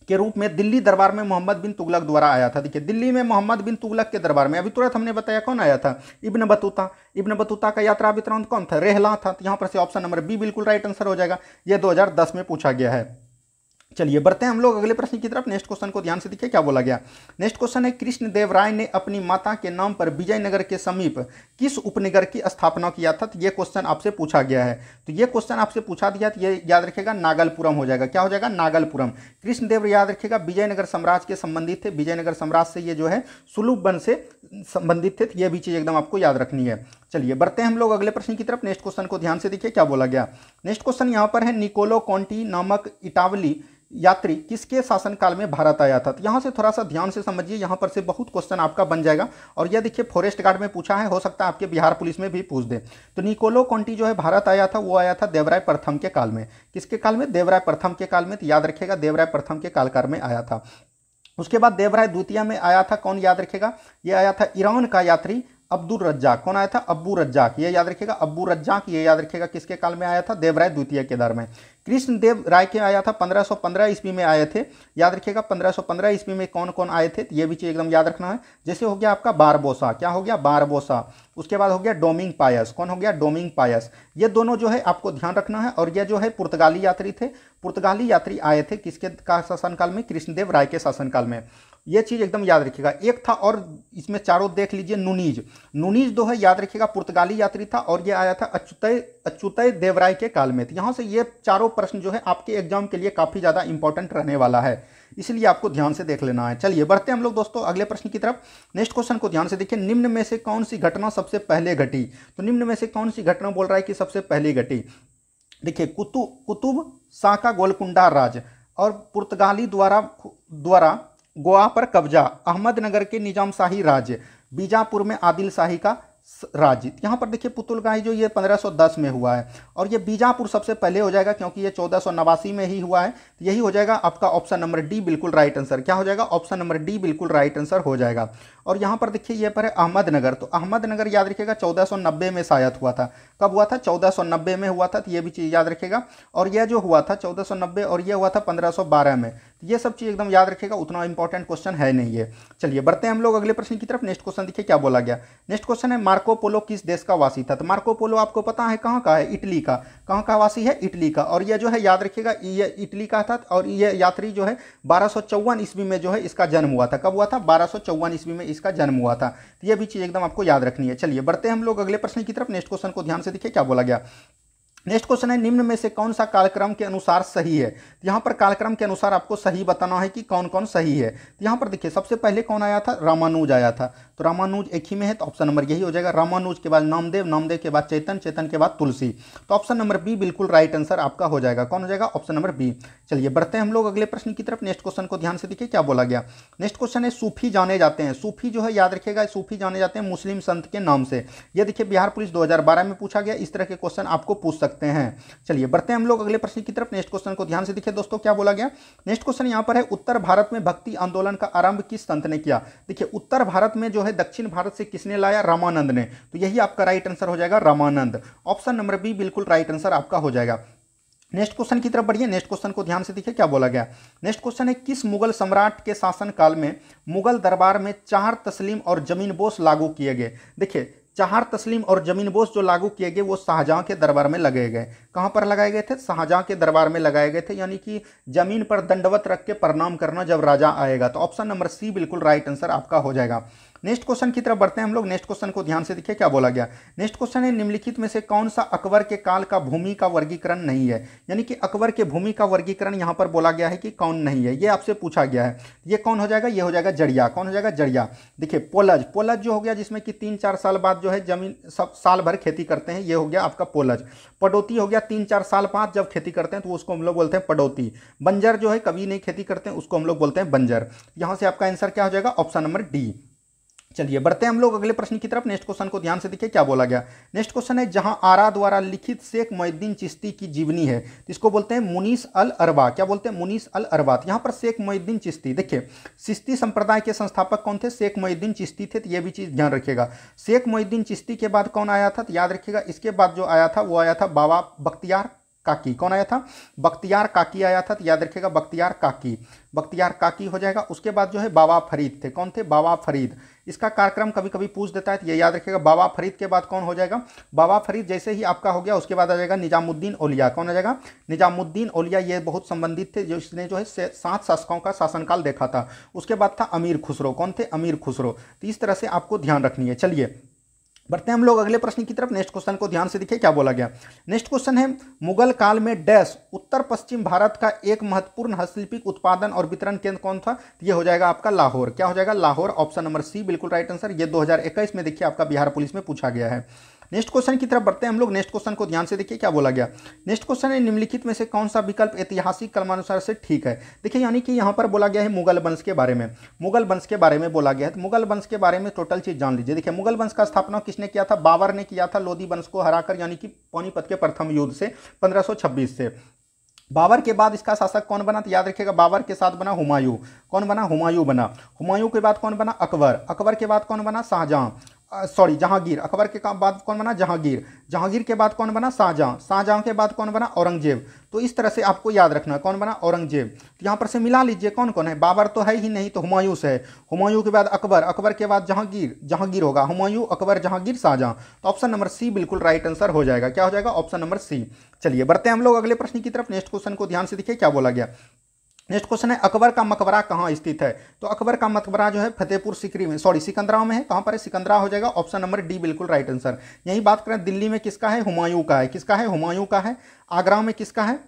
के रूप में दिल्ली दरबार में मोहम्मद बिन तुगलक द्वारा आया था देखिए दिल्ली में मोहम्मद बिन तुगलक के दरबार में अभी तुरंत हमने बताया कौन आया था इब्न बतूता इब्न बतूता का यात्रा वितरण कौन था रेहला था तो यहाँ पर से ऑप्शन नंबर बी बिल्कुल राइट आंसर हो जाएगा यह 2010 में पूछा गया है चलिए बढ़ते हैं हम लोग अगले प्रश्न की तरफ नेक्स्ट क्वेश्चन को ध्यान से देखिए क्या बोला गया नेक्स्ट क्वेश्चन है कृष्णदेव राय ने अपनी माता के नाम पर विजयनगर के समीप किस उपनगर की स्थापना किया था तो ये क्वेश्चन आपसे पूछा गया है तो ये क्वेश्चन आपसे पूछा दिया तो ये याद रखेगा नागलपुरम हो जाएगा क्या हो जाएगा नागलपुरम कृष्णदेव याद रखेगा विजयनगर साम्राज्य के संबंधित थे विजयनगर साम्राज्य से ये जो है सुलूप वन से संबंधित थे तो ये भी चीज़ एकदम आपको याद रखनी है चलिए बढ़ते हैं हम लोग अगले प्रश्न की तरफ नेक्स्ट क्वेश्चन को ध्यान से देखिए क्या बोला गया नेक्स्ट क्वेश्चन यहाँ पर है निकोलो कॉन्टी नामक इटावली यात्री किसके शासनकाल में भारत आया था तो यहाँ से थोड़ा सा ध्यान से समझिए यहाँ पर से बहुत क्वेश्चन आपका बन जाएगा और यह देखिए फॉरेस्ट गार्ड में पूछा है हो सकता है आपके बिहार पुलिस में भी पूछ दे तो निकोलो कॉन्टी जो है भारत आया था वो आया था देवराय प्रथम के काल में किसके काल में देवराय प्रथम के काल में तो याद रखेगा देवराय प्रथम के कालकार में आया था उसके बाद देवराय द्वितीय में आया था कौन याद रखेगा ये आया था ईरान का यात्री अब्दुल रज्जाक कौन आया था अब्बू रज्जाक ये याद रखिएगा अब्बू रज्जाक ये याद रखिएगा किसके काल में आया था देवराय द्वितीय के दर में कृष्णदेव राय के आया था 1515 ईस्वी में आए थे याद रखिएगा 1515 ईस्वी में कौन कौन आए थे ये भी चीज़ एकदम याद रखना है जैसे हो गया आपका बारबोसा क्या हो गया बारबोसा उसके बाद हो गया डोमिंग पायस कौन हो गया डोमिंग पायस ये दोनों जो है आपको ध्यान रखना है और ये जो है पुर्तगाली यात्री थे पुर्तगाली यात्री आए थे किसके का शासनकाल में कृष्णदेव राय के शासनकाल में ये चीज़ एकदम याद रखिएगा एक था और इसमें चारों देख लीजिए नूनीज नूनीज दो है याद रखिएगा पुर्तगाली यात्री था और ये आया था अच्युतय अच्युतय देवराय के काल में तो यहाँ से ये चारों प्रश्न जो है आपके एग्जाम के लिए काफ़ी ज़्यादा इंपॉर्टेंट रहने वाला है इसलिए आपको ध्यान से देख लेना है चलिए बढ़ते हम लोग दोस्तों अगले प्रश्न की तरफ नेक्स्ट क्वेश्चन को ध्यान से देखिए निम्न में से कौन सी घटना सबसे पहले घटी तो निम्न में से कौन सी घटना बोल रहा है कि सबसे पहले घटी देखिए कुतु कुतुब शाह का गोलकुंडा राज और पुर्तगाली द्वारा द्वारा गोवा पर कब्जा अहमदनगर के निजामशाही राज्य बीजापुर में आदिल शाही का राज्य यहाँ पर देखिए पुतुलगाही जो ये 1510 में हुआ है और ये बीजापुर सबसे पहले हो जाएगा क्योंकि ये चौदह में ही हुआ है तो यही हो जाएगा आपका ऑप्शन नंबर डी बिल्कुल राइट आंसर क्या हो जाएगा ऑप्शन नंबर डी बिल्कुल राइट आंसर हो जाएगा और यहाँ पर देखिए ये पर है अहमदनगर तो अहमदनगर याद रखिएगा 1490 में शायद हुआ था कब हुआ था 1490 में हुआ था तो ये भी चीज़ याद रखिएगा और यह जो हुआ था 1490 और यह हुआ था 1512 में तो ये सब चीज़ एकदम याद रखिएगा उतना इंपॉर्टेंट क्वेश्चन है नहीं ये चलिए बढ़ते हैं हम लोग अगले प्रश्न की तरफ नेक्स्ट क्वेश्चन देखिए क्या बोला गया नेक्स्ट क्वेश्चन है मार्को पोलो किस देश का वासी था तो मार्को पोलो आपको पता है कहाँ का है इटली का कहाँ का वासी है इटली का और यह जो है याद रखिएगा ये इटली का था और यह यात्री जो है बारह ईस्वी में जो है इसका जन्म हुआ था कब हुआ था बारह ईस्वी में इसका जन्म हुआ था तो यह भी चीज़ एकदम आपको याद रखनी है चलिए बढ़ते हम लोग अगले प्रश्न की तरफ नेक्स्ट क्वेश्चन को ध्यान से देखिए क्या बोला गया नेक्स्ट क्वेश्चन है निम्न में से कौन सा कालक्रम के अनुसार सही है तो यहाँ पर कालक्रम के अनुसार आपको सही बताना है कि कौन कौन सही है तो यहाँ पर देखिए सबसे पहले कौन आया था रामानुज आया था तो रामानुज एक ही में है तो ऑप्शन नंबर यही हो जाएगा रामानुज के बाद नामदेव नामदेव के बाद चेतन चेतन के बाद तुलसी तो ऑप्शन नंबर बी बिल्कुल राइट आंसर आपका हो जाएगा कौन हो जाएगा ऑप्शन नंबर बी चलिए बढ़ते हैं हम लोग अगले प्रश्न की तरफ नेक्स्ट क्वेश्चन को ध्यान से देखिए क्या बोला गया नेक्स्ट क्वेश्चन है सूफी जाने जाते हैं सूफी जो है याद रखिएगा सूफी जाने जाते हैं मुस्लिम संत के नाम से ये देखिए बिहार पुलिस दो में पूछा गया इस तरह के क्वेश्चन आपको पूछ सकते सकते हैं चलिए बढ़ते हैं हम लोग अगले प्रश्न की तरफ नेक्स्ट क्वेश्चन को ध्यान से देखिए दोस्तों क्या बोला गया नेक्स्ट क्वेश्चन यहाँ पर है उत्तर भारत में भक्ति आंदोलन का आरंभ किस संत ने किया देखिए उत्तर भारत में जो है दक्षिण भारत से किसने लाया रामानंद ने तो यही आपका राइट आंसर हो जाएगा रामानंद ऑप्शन नंबर बी बिल्कुल राइट आंसर आपका हो जाएगा नेक्स्ट क्वेश्चन की तरफ बढ़िए नेक्स्ट क्वेश्चन को ध्यान से देखिए क्या बोला गया नेक्स्ट क्वेश्चन है किस मुगल सम्राट के शासनकाल में मुगल दरबार में चार तस्लीम और जमीन बोस लागू किए गए देखिए चाहार तस्लीम और जमीन बोस जो लागू किए गए वो शाहजहाँ के दरबार में लगाए गए कहाँ पर लगाए गए थे शाहजहाँ के दरबार में लगाए गए थे यानी कि जमीन पर दंडवत रख के प्रणाम करना जब राजा आएगा तो ऑप्शन नंबर सी बिल्कुल राइट आंसर आपका हो जाएगा नेक्स्ट क्वेश्चन की तरफ बढ़ते हैं हम लोग नेक्स्ट क्वेश्चन को ध्यान से देखिए क्या बोला गया नेक्स्ट क्वेश्चन है निम्नलिखित में से कौन सा अकबर के काल का भूमि का वर्गीकरण नहीं है यानी कि अकबर के भूमि का वर्गीकरण यहाँ पर बोला गया है कि कौन नहीं है ये आपसे पूछा गया है ये कौन हो जाएगा ये हो जाएगा जड़िया कौन हो जाएगा जड़िया देखिए पोलज पोलज जो हो गया जिसमें कि तीन चार साल बाद जो है जमीन सब साल भर खेती करते हैं ये हो गया आपका पोलज पडोती हो गया तीन चार साल बाद जब खेती करते हैं तो उसको हम लोग बोलते हैं पडोती बंजर जो है कभी नहीं खेती करते हैं उसको हम लोग बोलते हैं बंजर यहाँ से आपका आंसर क्या हो जाएगा ऑप्शन नंबर डी चलिए बढ़ते हैं हम लोग अगले प्रश्न की तरफ नेक्स्ट क्वेश्चन को ध्यान से देखिए क्या बोला गया नेक्स्ट क्वेश्चन है जहां आरा द्वारा लिखित शेख मोहिद्दीन चिश्ती की जीवनी है तो इसको बोलते हैं मुनीस अल अरवा क्या बोलते हैं मुनीस अल अरबा तो यहाँ पर शेख मोहिद्दीन चिश्ती देखिए चिश्ती संप्रदाय के संस्थापक कौन थे शेख मोहिद्दीन चिश्ती थे तो ये भी चीज़ ध्यान रखिएगा शेख मोहिद्दीन चिश्ती के बाद कौन आया था तो याद रखिएगा इसके बाद जो आया था वो आया था बाबा बख्तियार काकी कौन आया था बख्तियार काकी आया था तो याद रखिएगा बख्तियार काकी बख्तियार काकी हो जाएगा उसके बाद जो है बाबा फरीद थे कौन थे बाबा फरीद इसका कार्यक्रम कभी कभी पूछ देता है तो ये याद रखिएगा बाबा फरीद के बाद कौन हो जाएगा बाबा फरीद जैसे ही आपका हो गया उसके बाद आ जाएगा निजामुद्दीन ओलिया कौन आ जाएगा निजामुद्दीन ओलिया ये बहुत संबंधित थे जो इसने जो है सात शासकों का शासनकाल देखा था उसके बाद था अमीर खुसरो कौन थे अमीर खुसरो तो इस तरह से आपको ध्यान रखनी है चलिए बढ़ते हैं हम लोग अगले प्रश्न की तरफ नेक्स्ट क्वेश्चन को ध्यान से देखिए क्या बोला गया नेक्स्ट क्वेश्चन है मुगल काल में डैश उत्तर पश्चिम भारत का एक महत्वपूर्ण हस्तलिपिक उत्पादन और वितरण केंद्र कौन था तो ये हो जाएगा आपका लाहौर क्या हो जाएगा लाहौर ऑप्शन नंबर सी बिल्कुल राइट आंसर ये दो में देखिए आपका बिहार पुलिस में पूछा गया है नेक्स्ट क्वेश्चन की तरफ बढ़ते हैं हम लोग नेक्स्ट क्वेश्चन को ध्यान से देखिए क्या बोला गया नेक्स्ट क्वेश्चन है निम्नलिखित में से कौन सा विकल्प ऐतिहासिक कलमानुसार से ठीक है देखिए यानी कि यहाँ पर बोला गया है मुगल वंश के बारे में मुगल वंश के बारे में बोला गया है तो मुगल वंश के बारे में टोटल चीज़ जान लीजिए देखिए मुगल वंश का स्थापना किसने किया था बाबर ने किया था लोधी वंश को हराकर यानी कि पौनीपत के प्रथम युद्ध से पंद्रह से बाबर के बाद इसका शासक कौन बना तो याद रखिएगा बाबर के साथ बना हुमायूं कौन बना हुमायूं बना हुमायूं के बाद कौन बना अकबर अकबर के बाद कौन बना शाहजहां सॉरी जहांगीर अकबर के बाद कौन बना जहांगीर जहांगीर के बाद कौन बना शाहजहां शाहजहां के बाद कौन बना औरंगजेब तो इस तरह से आपको याद रखना है कौन बना औरंगजेब तो यहाँ पर से मिला लीजिए कौन कौन है बाबर तो है ही नहीं तो हुमायूं से है हुमायूं के बाद अकबर अकबर के बाद जहांगीर जहांगीर होगा हुमायूं अकबर जहांगीर शाहजहां तो ऑप्शन नंबर सी बिल्कुल राइट आंसर हो जाएगा क्या हो जाएगा ऑप्शन नंबर सी चलिए बढ़ते हैं हम लोग अगले प्रश्न की तरफ नेक्स्ट क्वेश्चन को ध्यान से देखिए क्या बोला गया नेक्स्ट क्वेश्चन है अकबर का मकबरा कहाँ स्थित है तो अकबर का मकबरा जो है फतेहपुर सिकरी में सॉरी सिकंदरा में है कहाँ पर है सिकंदरा हो जाएगा ऑप्शन नंबर डी बिल्कुल राइट आंसर यही बात करें दिल्ली में किसका है हुमायूं का है किसका है हुमायूं का है आगरा में किसका है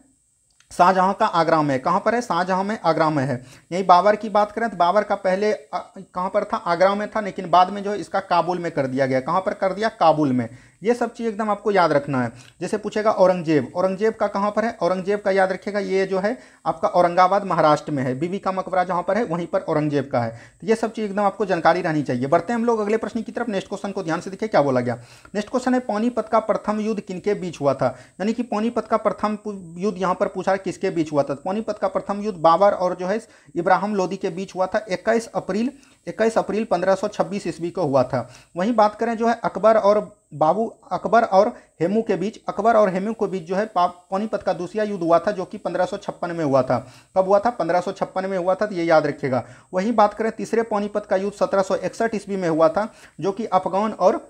शाहजहां का आगरा में कहाँ पर है शाहजहां में आगरा में है यही बाबर की बात करें तो बाबर का पहले कहाँ पर था आगरा में था लेकिन बाद में जो है इसका काबुल में कर दिया गया कहाँ पर कर दिया काबुल में ये सब चीज़ एकदम आपको याद रखना है जैसे पूछेगा औरंगजेब औरंगजेब का कहाँ पर है औरंगजेब का याद रखेगा ये जो है आपका औरंगाबाद महाराष्ट्र में है बीबी का मकबरा जहाँ पर है वहीं पर औरंगजेब का है तो ये सब चीज़ एकदम आपको जानकारी रहनी चाहिए बढ़ते हम लोग अगले प्रश्न की तरफ नेक्स्ट क्वेश्चन को ध्यान से देखिए क्या बोला गया नेक्स्ट क्वेश्चन है पानीपत का प्रथम युद्ध किनके बीच हुआ था यानी कि पानीपत का प्रथम युद्ध यहाँ पर पूछा किसके बीच हुआ था पानीपत का प्रथम युद्ध बाबर और जो है इब्राहिम लोदी के बीच हुआ था इक्कीस अप्रैल इक्कीस अप्रैल 1526 ईस्वी को हुआ था वहीं बात करें जो है अकबर और बाबू अकबर और हेमू के बीच अकबर और हेमू के बीच जो है पानीपत का दूसरा युद्ध हुआ था जो कि पंद्रह में हुआ था कब हुआ था पंद्रह में हुआ था तो ये याद रखिएगा वहीं बात करें तीसरे पानीपत का युद्ध सत्रह ईस्वी में हुआ था जो कि अफगान और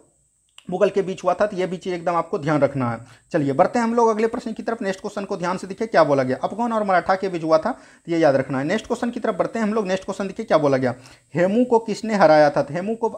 मुगल के बीच हुआ था तो यह भी चीज़ एकदम आपको ध्यान रखना है चलिए बढ़ते हैं हम लोग अगले प्रश्न की तरफ नेक्स्ट क्वेश्चन को ध्यान से देखिए क्या बोला गया अफगान और मराठा के बीच हुआ था तो ये याद रखना है नेक्स्ट क्वेश्चन की तरफ बढ़ते हैं हम लोग नेक्स्ट क्वेश्चन देखिए क्या बोला गया हेमू को किसने हराया था तो हेमू को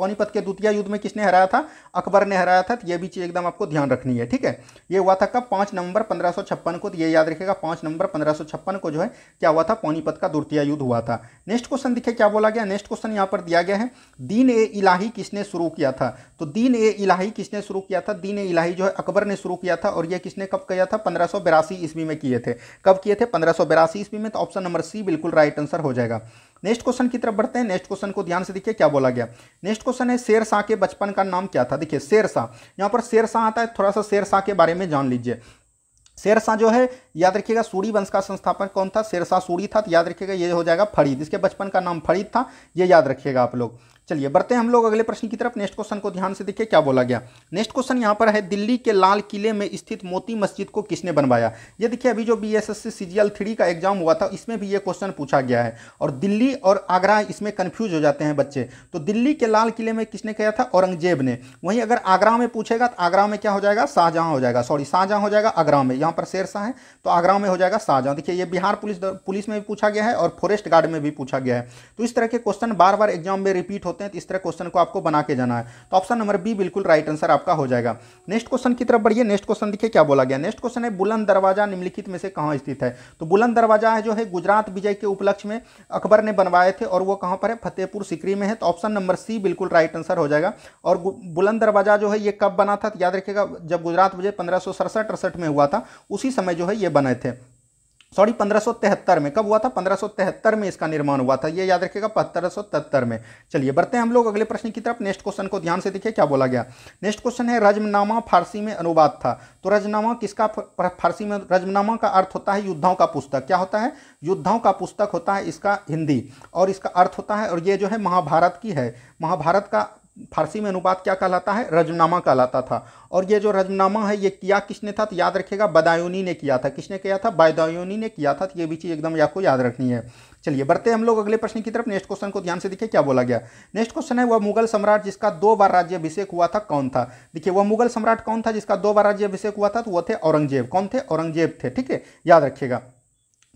पानीपत के द्वितीय युद्ध में किसने हराया था अकबर ने हराया था तो यह भी चीज़ एकदम आपको ध्यान रखनी है ठीक है ये हुआ था कब पांच नवंबर पंद्रह को तो ये याद रखेगा पांच नवंबर पंद्रह को जो है क्या हुआ था पानीपत का द्वितीय युद्ध हुआ था नेक्स्ट क्वेश्चन देखिए क्या बोला गया नेक्स्ट क्वेश्चन यहाँ पर दिया गया है दीन ए इलाही किसने शुरू किया था तो दीन दीन ए इलाही किसने शुरू किया था दीन ए इलाही जो है अकबर ने शुरू किया था और ये किसने कब किया था पंद्रह सौ ईस्वी में किए थे कब किए थे पंद्रह सौ ईस्वी में तो ऑप्शन नंबर सी बिल्कुल राइट आंसर हो जाएगा नेक्स्ट क्वेश्चन की तरफ बढ़ते हैं नेक्स्ट क्वेश्चन को ध्यान से देखिए क्या बोला गया नेक्स्ट क्वेश्चन है शेर शाह के बचपन का नाम क्या था देखिए शेर शाह यहाँ पर शेर शाह आता है थोड़ा सा शेर शाह के बारे में जान लीजिए शेर शाह जो है याद रखिएगा सूरी वंश का संस्थापक कौन था शेर शाह सूरी था तो याद रखिएगा ये हो जाएगा फरीद इसके बचपन का नाम फरीद था ये याद रखिएगा आप लोग चलिए बढ़ते हैं हम लोग अगले प्रश्न की तरफ नेक्स्ट क्वेश्चन को ध्यान से देखिए क्या बोला गया नेक्स्ट क्वेश्चन यहाँ पर है दिल्ली के लाल किले में स्थित मोती मस्जिद को किसने बनवाया ये देखिए अभी जो B S S C G three का एग्जाम हुआ था इसमें भी ये क्वेश्चन पूछा गया है और दिल्ली और आगरा इसमें कन्फ्यूज हो जाते हैं बच्चे तो दिल्ली के लाल किले में किसने किया था औरंगजेब ने वहीं अगर आगरा में पूछेगा तो आगरा में क्या हो जाएगा शाहजहाँ हो जाएगा सॉरी शाहजहाँ हो जाएगा आगरा में यहाँ पर शेरशाह है तो आगरा में हो जाएगा शाहजहाँ देखिए ये बिहार पुलिस पुलिस में भी पूछा गया है और फॉरेस्ट गार्ड में भी पूछा गया है तो इस तरह के क्वेश्चन बार बार एग्जाम में रिपीट होते हैं तो इस तरह क्वेश्चन को आपको बना के जाना है तो ऑप्शन नंबर बी बिल्कुल राइट आंसर आपका हो जाएगा नेक्स्ट क्वेश्चन की तरफ बढ़िए नेक्स्ट क्वेश्चन देखिए क्या बोला गया नेक्स्ट क्वेश्चन है बुलंद दरवाजा निम्नलिखित में से कहाँ स्थित है तो बुलंद दरवाजा है जो है गुजरात विजय के उपलक्ष्य में अकबर ने बनवाए थे और वो कहाँ पर है फतेहपुर सिकरी में है तो ऑप्शन नंबर सी बिल्कुल राइट आंसर हो जाएगा और बुलंद दरवाजा जो है ये कब बना था याद रखिएगा जब गुजरात विजय पंद्रह सौ में हुआ था उसी समय जो है ये बने थे सॉरी पंद्रह में कब हुआ था पंद्रह में इसका निर्माण हुआ था ये याद रखिएगा पंद्रह में चलिए बढ़ते हैं हम लोग अगले प्रश्न की तरफ नेक्स्ट क्वेश्चन को ध्यान से देखिए क्या बोला गया नेक्स्ट क्वेश्चन है रजमनामा फारसी में अनुवाद था तो रजनामा किसका फारसी में रजमनामा का अर्थ होता है युद्धाओं का पुस्तक क्या होता है युद्धाओं का पुस्तक होता है इसका हिंदी और इसका अर्थ होता है और ये जो है महाभारत की है महाभारत का फारसी में अनुपात क्या कहलाता है रजनामा कहलाता था और ये जो रजनामा है ये किया किसने था तो याद रखेगा बदायूनी ने किया था किसने किया था बदायूनी ने किया था तो ये भी चीज़ एकदम आपको याद रखनी है चलिए बढ़ते हम लोग अगले प्रश्न की तरफ नेक्स्ट क्वेश्चन को ध्यान से देखिए क्या बोला गया नेक्स्ट क्वेश्चन है वह मुगल सम्राट जिसका दो बार राज्य अभिषेक हुआ था कौन था देखिए वह मुगल सम्राट कौन था जिसका दो बार राज्य अभिषेक हुआ था तो वह थे औरंगजेब कौन थे औरंगजेब थे ठीक है याद रखिएगा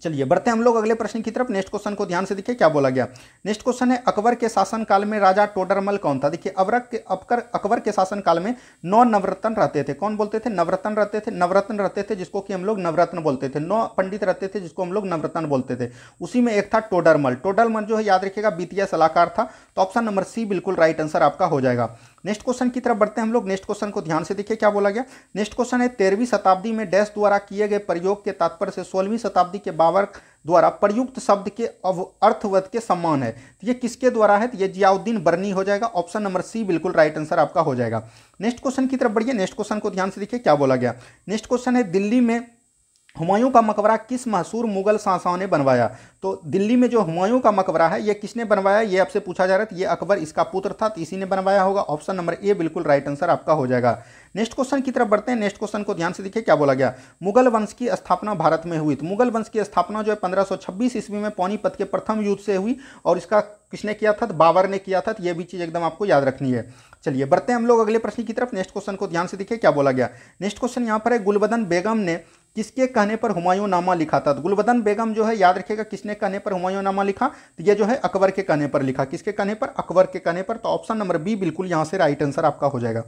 चलिए बढ़ते हम लोग अगले प्रश्न की तरफ नेक्स्ट क्वेश्चन को ध्यान से देखिए क्या बोला गया नेक्स्ट क्वेश्चन है अकबर के शासनकाल में राजा टोडरमल कौन था देखिए अवरक के अबकर अकबर के शासनकाल में नौ नवरत्न रहते थे कौन बोलते थे नवरत्न रहते थे नवरत्न रहते थे जिसको कि हम लोग नवरत्न बोलते थे नौ पंडित रहते थे जिसको हम लोग नवरत्न बोलते थे उसी में एक था टोडरमल टोडरमल जो है याद रखिएगा वित्तीय सलाहकार था तो ऑप्शन नंबर सी बिल्कुल राइट आंसर आपका हो जाएगा नेक्स्ट क्वेश्चन की तरफ बढ़ते हैं हम लोग नेक्स्ट क्वेश्चन को ध्यान से देखिए क्या बोला गया नेक्स्ट क्वेश्चन है तेरहवीं शताब्दी में डैश द्वारा किए गए प्रयोग के तात्पर्य से सोलहवीं शताब्दी के बाबर द्वारा प्रयुक्त शब्द के अव अर्थवध के सम्मान है तो ये किसके द्वारा है तो ये जियाउद्दीन बर्नी हो जाएगा ऑप्शन नंबर सी बिल्कुल राइट आंसर आपका हो जाएगा नेक्स्ट क्वेश्चन की तरफ बढ़िए नेक्स्ट क्वेश्चन को ध्यान से देखिए क्या बोला गया नेक्स्ट क्वेश्चन है दिल्ली में हुमायूं का मकबरा किस मशहूर मुगल शासाओं ने बनवाया तो दिल्ली में जो हुमायूं का मकबरा है ये किसने बनवाया ये आपसे पूछा जा रहा था ये अकबर इसका पुत्र था तो इसी ने बनवाया होगा ऑप्शन नंबर ए बिल्कुल राइट आंसर आपका हो जाएगा नेक्स्ट क्वेश्चन की तरफ बढ़ते हैं नेक्स्ट क्वेश्चन को ध्यान से देखिए क्या बोला गया मुगल वंश की स्थापना भारत में हुई तो मुगल वंश की स्थापना जो है पंद्रह ईस्वी में पौनीपत के प्रथम युद्ध से हुई और इसका किसने किया था बाबर ने किया था तो यह भी चीज़ एकदम आपको याद रखनी है चलिए बढ़ते हैं हम लोग अगले प्रश्न की तरफ नेक्स्ट क्वेश्चन को ध्यान से देखिए क्या बोला गया नेक्स्ट क्वेश्चन यहाँ पर है गुलबदन बेगम ने किसके कहने पर हुमायूं नामा लिखा था तो गुलबदन बेगम जो है याद रखिएगा किसने कहने पर हुमायूं नामा लिखा तो ये जो है अकबर के कहने पर लिखा किसके कहने पर अकबर के कहने पर तो ऑप्शन नंबर बी बिल्कुल यहाँ से राइट आंसर आपका हो जाएगा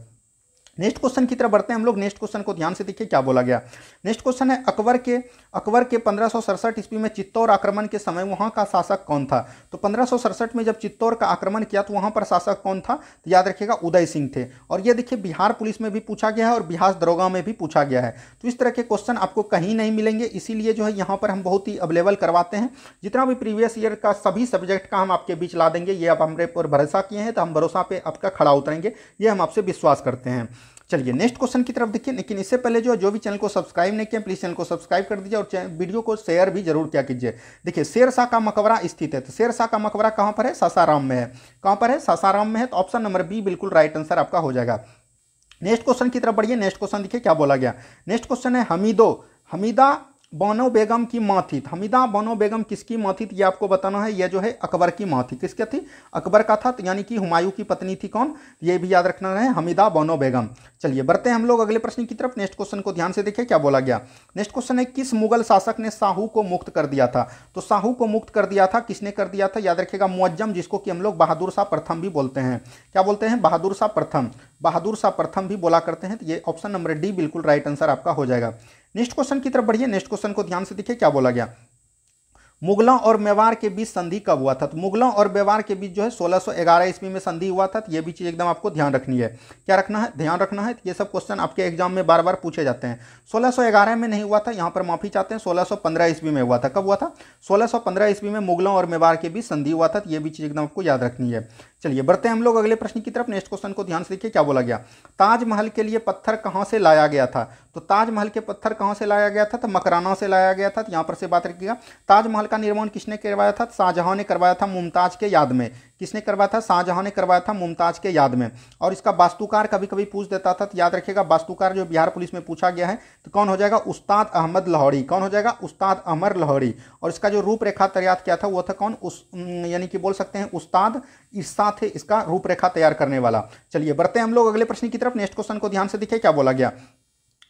नेक्स्ट क्वेश्चन की तरफ बढ़ते हैं हम लोग नेक्स्ट क्वेश्चन को ध्यान से देखिए क्या बोला गया नेक्स्ट क्वेश्चन है अकबर के अकबर के पंद्रह ईस्वी में चित्तौर आक्रमण के समय वहाँ का शासक कौन था तो पंद्रह में जब चित्तौर का आक्रमण किया तो वहाँ पर शासक कौन था तो याद रखिएगा उदय सिंह थे और ये देखिए बिहार पुलिस में भी पूछा गया है और बिहार दरोगा में भी पूछा गया है तो इस तरह के क्वेश्चन आपको कहीं नहीं मिलेंगे इसीलिए जो है यहाँ पर हम बहुत ही अवेलेबल करवाते हैं जितना भी प्रीवियस ईयर का सभी सब्जेक्ट का हम आपके बीच ला देंगे ये आप हमारे पर भरोसा किए हैं तो हम भरोसा पर आपका खड़ा उतरेंगे ये हम आपसे विश्वास करते हैं चलिए नेक्स्ट क्वेश्चन की तरफ देखिए लेकिन इससे पहले जो जो भी चैनल को सब्सक्राइब नहीं किया प्लीज चैनल को सब्सक्राइब कर दीजिए और वीडियो को शेयर भी जरूर किया कीजिए देखिए शेर शाह का मकबरा स्थित है तो शेर शाह का मकबरा कहाँ पर है सासाराम में है कहाँ पर है सासाराम में है तो ऑप्शन नंबर बी बिल्कुल राइट आंसर आपका हो जाएगा नेक्स्ट क्वेश्चन की तरफ बढ़िए नेक्स्ट क्वेश्चन देखिए क्या बोला गया नेक्स्ट क्वेश्चन है हमीदो हमीदा बानो बेगम की माँ थी हमीदा बानो बेगम किसकी माँ थी ये आपको बताना है ये जो है अकबर की माँ थी किसके थी अकबर का था यानी कि हुमायूं की पत्नी थी कौन ये भी याद रखना है हमीदा बानो बेगम चलिए बढ़ते हैं हम लोग अगले प्रश्न की तरफ नेक्स्ट क्वेश्चन को ध्यान से देखिए क्या बोला गया नेक्स्ट क्वेश्चन है किस मुगल शासक ने साहू को मुक्त कर दिया था तो साहू को मुक्त कर दिया था किसने कर दिया था याद रखेगा मुअज्जम जिसको कि हम लोग बहादुर शाह प्रथम भी बोलते हैं क्या बोलते हैं बहादुर शाह प्रथम बहादुर शाह प्रथम भी बोला करते हैं तो ये ऑप्शन नंबर डी बिल्कुल राइट आंसर आपका हो जाएगा नेक्स्ट क्वेश्चन की तरफ बढ़िए नेक्स्ट क्वेश्चन को ध्यान से देखिए क्या बोला गया मुगलों और मेवाड़ के बीच संधि कब हुआ था तो मुगलों और मेवाड़ के बीच जो है 1611 ईस्वी में संधि हुआ था तो ये भी चीज़ एकदम आपको ध्यान रखनी है क्या रखना है ध्यान रखना है तो ये सब क्वेश्चन आपके एग्जाम में बार बार पूछे जाते हैं 1611 में नहीं हुआ था यहाँ पर माफी चाहते हैं 1615 ईस्वी में हुआ था कब हुआ था सोलह ईस्वी में मुगलों और मेवाड़ के बीच संधि हुआ था तो ये भी चीज़ एकदम आपको याद रखनी है चलिए बढ़ते हैं हम लोग अगले प्रश्न की तरफ नेक्स्ट क्वेश्चन को ध्यान से देखिए क्या बोला गया ताजमहल के लिए पत्थर कहाँ से लाया गया था तो ताजमहल के पत्थर कहाँ से लाया गया था तो मकराना से लाया गया था तो यहाँ पर से बात रखिएगा ताजमहल का निर्माण किसने करवाया था शाहजहां ने करवाया था मुमताज के याद में किसने करवाया था शाहजहां ने करवाया था मुमताज के याद में और इसका वास्तुकार कभी कभी पूछ देता था तो याद रखिएगा वास्तुकार जो बिहार पुलिस में पूछा गया है तो कौन हो जाएगा उस्ताद अहमद लाहौरी कौन हो जाएगा उस्ताद अमर लाहौरी और इसका जो रूपरेखा तैयार किया था वो था कौन उस यानी कि बोल सकते हैं उस्ताद ईसा थे इसका रूपरेखा तैयार करने वाला चलिए बढ़ते हैं हम लोग अगले प्रश्न की तरफ नेक्स्ट क्वेश्चन को ध्यान से देखिए क्या बोला गया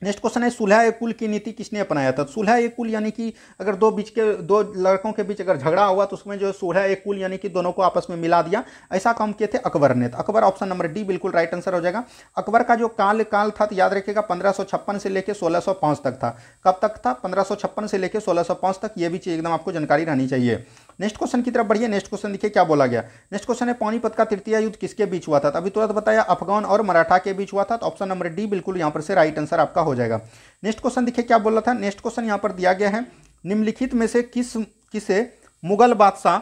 नेक्स्ट क्वेश्चन है सुलह एक कुल की नीति किसने अपनाया था सुलह एक कुल यानी कि अगर दो बीच के दो लड़कों के बीच अगर झगड़ा हुआ तो उसमें जो सुलह एक कुल यानी कि दोनों को आपस में मिला दिया ऐसा काम किए थे अकबर ने तो अकबर ऑप्शन नंबर डी बिल्कुल राइट आंसर हो जाएगा अकबर का जो काल काल था तो याद रखिएगा पंद्रह से लेकर सोलह तक था कब तक था पंद्रह से लेकर सोलह तक ये भी चीज़ एकदम आपको जानकारी रहनी चाहिए नेक्स्ट क्वेश्चन की तरफ बढ़िए नेक्स्ट क्वेश्चन देखिए क्या बोला गया नेक्स्ट क्वेश्चन है पानीपत का तृतीय युद्ध किसके बीच हुआ था तो अभी तुरंत बताया अफगान और मराठा के बीच हुआ था तो ऑप्शन नंबर डी बिल्कुल यहाँ पर से राइट आंसर आपका हो जाएगा नेक्स्ट क्वेश्चन देखिए क्या बोला था नेक्स्ट क्वेश्चन यहाँ पर दिया गया है निम्नलिखित में से किस किसे मुगल बादशाह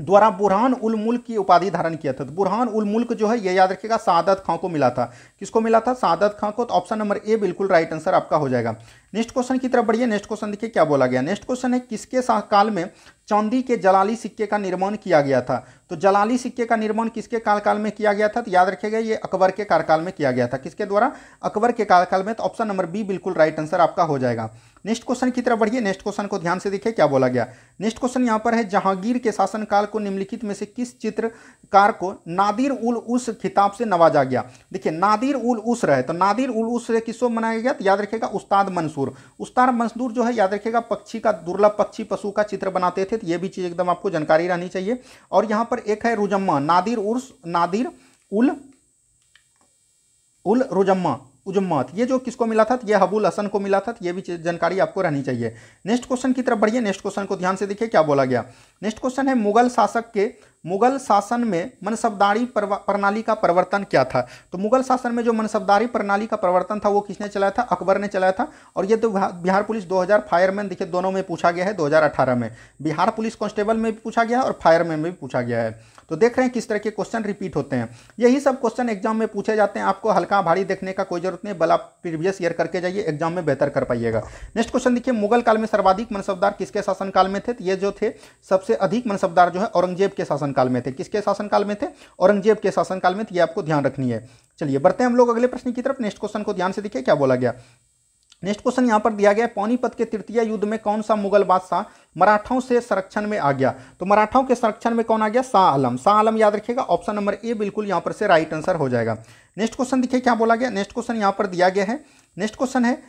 द्वारा बुरहान उल मुल्क की उपाधि धारण किया था तो बुरहान उल मुल्क जो है ये याद रखिएगा सादत खां को मिला था किसको मिला था सादत खां को तो ऑप्शन नंबर ए बिल्कुल राइट आंसर आपका हो जाएगा नेक्स्ट क्वेश्चन की तरफ बढ़िए नेक्स्ट क्वेश्चन देखिए क्या बोला गया नेक्स्ट क्वेश्चन है किसके काल में चांदी के जलाली सिक्के का निर्माण किया गया था तो जलाली सिक्के का निर्माण किसके काल में किया गया था तो याद रखिएगा ये अकबर के कार्यकाल में किया गया था किसके द्वारा अकबर के कार्यकाल में तो ऑप्शन नंबर बी बिल्कुल राइट आंसर आपका हो जाएगा नेक्स्ट क्वेश्चन की तरफ बढ़िए नेक्स्ट क्वेश्चन को ध्यान से देखिए क्या बोला गया नेक्स्ट क्वेश्चन यहाँ पर है जहांगीर के शासनकाल को निम्नलिखित में से किस चित्रकार को नादिर उल उस खिताब से नवाजा गया देखिए नादिर उल उस रहे तो नादिर उल उस किसको मनाया गया तो याद रखेगा उस्ताद मंसूर उस्ताद मंसूर जो है याद रखेगा पक्षी का दुर्लभ पक्षी पशु का चित्र बनाते थे तो ये भी चीज़ एकदम आपको जानकारी रहनी चाहिए और यहाँ पर एक है रुजम्मा नादिर उर्स नादिर उल उल रुजम्मा उजम्मत ये जो किसको मिला था ये हबुल हसन को मिला था ये भी जानकारी आपको रहनी चाहिए नेक्स्ट क्वेश्चन की तरफ बढ़िए नेक्स्ट क्वेश्चन को ध्यान से देखिए क्या बोला गया नेक्स्ट क्वेश्चन है मुगल शासक के मुगल शासन में मनसबदारी प्रणाली का परिवर्तन क्या था तो मुगल शासन में जो मनसबदारी प्रणाली का प्रवर्तन था वो किसने चलाया था अकबर ने चलाया था और ये तो बिहार पुलिस 2000 फायरमैन देखिए दोनों में पूछा गया है 2018 में बिहार पुलिस कांस्टेबल में भी पूछा गया है और फायरमैन में भी पूछा गया है तो देख रहे हैं किस तरह के क्वेश्चन रिपीट होते हैं यही सब क्वेश्चन एग्जाम में पूछे जाते हैं आपको हल्का भारी देखने का कोई जरूरत नहीं बल आप प्रीवियस ईयर करके जाइए एग्जाम में बेहतर कर पाइएगा नेक्स्ट क्वेश्चन देखिए मुगल काल में सर्वाधिक मनसबदार किसके शासनकाल में थे तो ये जो थे सबसे अधिक मनसबदार जो है औरंगजेब के शासनकाल में थे किसके शासनकाल में थे औरंगजेब के शासनकाल में थे ये आपको ध्यान रखनी है चलिए बढ़ते हैं हम लोग अगले प्रश्न की तरफ नेक्स्ट क्वेश्चन को ध्यान से देखिए क्या बोला गया नेक्स्ट क्वेश्चन यहाँ पर दिया गया पानीपत के तृतीय युद्ध में कौन सा मुगल बादशाह मराठाओं से संरक्षण में आ गया तो मराठाओं के संरक्षण में कौन आ गया शाह आलम शाह आलम याद रखिएगा ऑप्शन नंबर ए बिल्कुल यहाँ पर से राइट आंसर हो जाएगा नेक्स्ट क्वेश्चन देखिए क्या बोला गया नेक्स्ट क्वेश्चन यहाँ पर दिया गया है नेक्स्ट क्वेश्चन है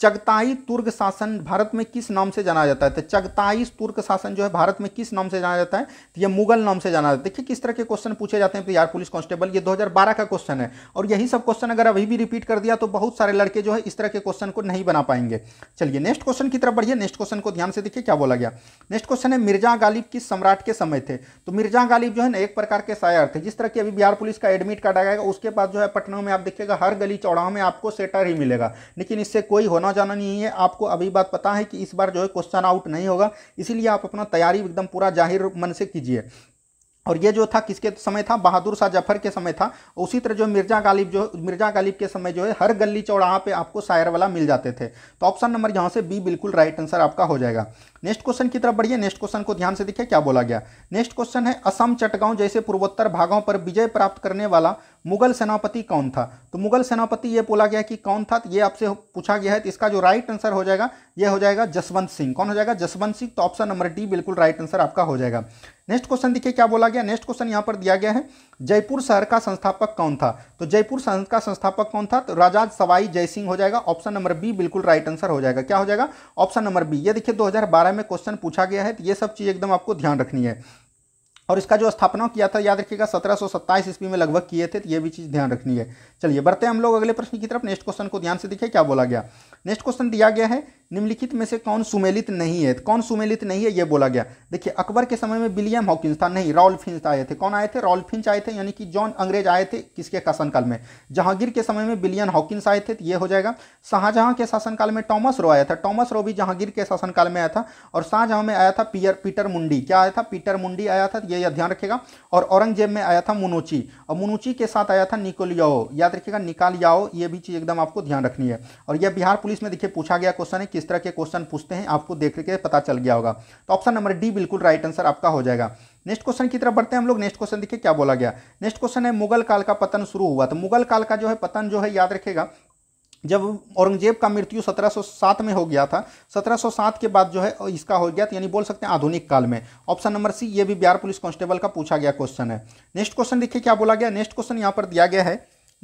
चगताई तुर्क शासन भारत में किस नाम से जाना जाता है तो चगताई तुर्क शासन जो है भारत में किस नाम से जाना जाता है तो यह मुगल नाम से जाना जाता है देखिए किस तरह के क्वेश्चन पूछे जाते हैं बिहार पुलिस कांस्टेबल ये 2012 का क्वेश्चन है और यही सब क्वेश्चन अगर अभी भी रिपीट कर दिया तो बहुत सारे लड़के जो है इस तरह के क्वेश्चन को नहीं बना पाएंगे चलिए नेक्स्ट क्वेश्चन की तरफ बढ़िए नेक्स्ट क्वेश्चन को ध्यान से देखिए क्या बोला गया नेक्स्ट क्वेश्चन है मिर्जा गालिब किस सम्राट के समय थे तो मिर्जा गालिब जो है ना एक प्रकार के शायर थे जिस तरह की अभी बिहार पुलिस का एडमिट कार्ड आएगा उसके बाद जो है पटना में आप देखिएगा हर गली चौड़ाह में आपको सेटर ही मिलेगा लेकिन इससे कोई होना आना जाना नहीं है आपको अभी बात पता है कि इस बार जो है क्वेश्चन आउट नहीं होगा इसीलिए आप अपना तैयारी एकदम पूरा जाहिर मन से कीजिए और ये जो था किसके समय था बहादुर शाह जफर के समय था उसी तरह जो मिर्जा गालिब जो मिर्जा गालिब के समय जो है हर गली चौड़ाहा पे आपको शायर वाला मिल जाते थे तो ऑप्शन नंबर यहाँ से बी बिल्कुल राइट आंसर आपका हो जाएगा नेक्स्ट क्वेश्चन की तरफ बढ़िए नेक्स्ट क्वेश्चन को ध्यान से देखिए क्या बोला गया नेक्स्ट क्वेश्चन है असम चटगांव जैसे पूर्वोत्तर भागों पर विजय प्राप्त करने वाला मुगल सेनापति कौन था तो मुगल सेनापति ये बोला गया कि कौन था ये आपसे पूछा गया है तो इसका जो राइट आंसर हो जाएगा ये हो जाएगा जसवंत सिंह कौन हो जाएगा जसवंत सिंह तो ऑप्शन नंबर डी बिल्कुल राइट आंसर आपका हो जाएगा नेक्स्ट क्वेश्चन देखिए क्या बोला गया नेक्स्ट क्वेश्चन यहाँ पर दिया गया है जयपुर शहर का संस्थापक कौन था तो जयपुर शहर का संस्थापक कौन था तो राजा सवाई जय हो जाएगा ऑप्शन नंबर बी बिल्कुल राइट आंसर हो जाएगा क्या हो जाएगा ऑप्शन नंबर बी ये देखिए दो में क्वेश्चन पूछा गया है तो ये सब चीज़ एकदम आपको ध्यान रखनी है और इसका जो स्थापना किया था याद रखिएगा सत्रह सौ सत्ताईस ईस्वी में लगभग किए थे तो ये भी चीज़ ध्यान रखनी है चलिए बढ़ते हैं हम लोग अगले प्रश्न की तरफ नेक्स्ट क्वेश्चन को ध्यान से देखिए क्या बोला गया नेक्स्ट क्वेश्चन दिया गया है निम्नलिखित में से कौन सुमेलित नहीं है कौन सुमेलित नहीं है ये बोला गया देखिए अकबर के समय में विलियम हॉकिंस था नहीं रॉल आए थे कौन आए थे रॉल आए थे यानी कि जॉन अंग्रेज आए थे किसके शासनकाल में जहांगीर के समय में विलियम हॉकिंस आए थे तो ये हो जाएगा शाहजहां के शासनकाल में टॉमस रो आया था टॉमस रो भी जहांगीर के शासनकाल में आया था और शाहजहां में आया था पियर पीटर मुंडी क्या आया था पीटर मुंडी आया था तो ये ध्यान रखेगा और औरंगजेब में आया था मुनुची और मुनुची के साथ आया था निकोलियाओ याद रखिएगा निकालियाओ ये भी चीज़ एकदम आपको ध्यान रखनी है और यह बिहार पुलिस में देखिए पूछा गया क्वेश्चन है किस तरह के क्वेश्चन पूछते हैं आपको देख के पता चल गया होगा तो ऑप्शन नंबर डी बिल्कुल राइट आंसर आपका हो जाएगा नेक्स्ट क्वेश्चन की तरफ बढ़ते हैं हम लोग नेक्स्ट क्वेश्चन देखिए क्या बोला गया नेक्स्ट क्वेश्चन है मुगल काल का पतन शुरू हुआ तो मुगल काल का जो है पतन जो है याद रखेगा जब औरंगजेब का मृत्यु 1707 में हो गया था 1707 के बाद जो है इसका हो गया तो यानी बोल सकते हैं आधुनिक काल में ऑप्शन नंबर सी ये भी बिहार पुलिस कांस्टेबल का पूछा गया क्वेश्चन है नेक्स्ट क्वेश्चन देखिए क्या बोला गया नेक्स्ट क्वेश्चन यहाँ पर दिया गया है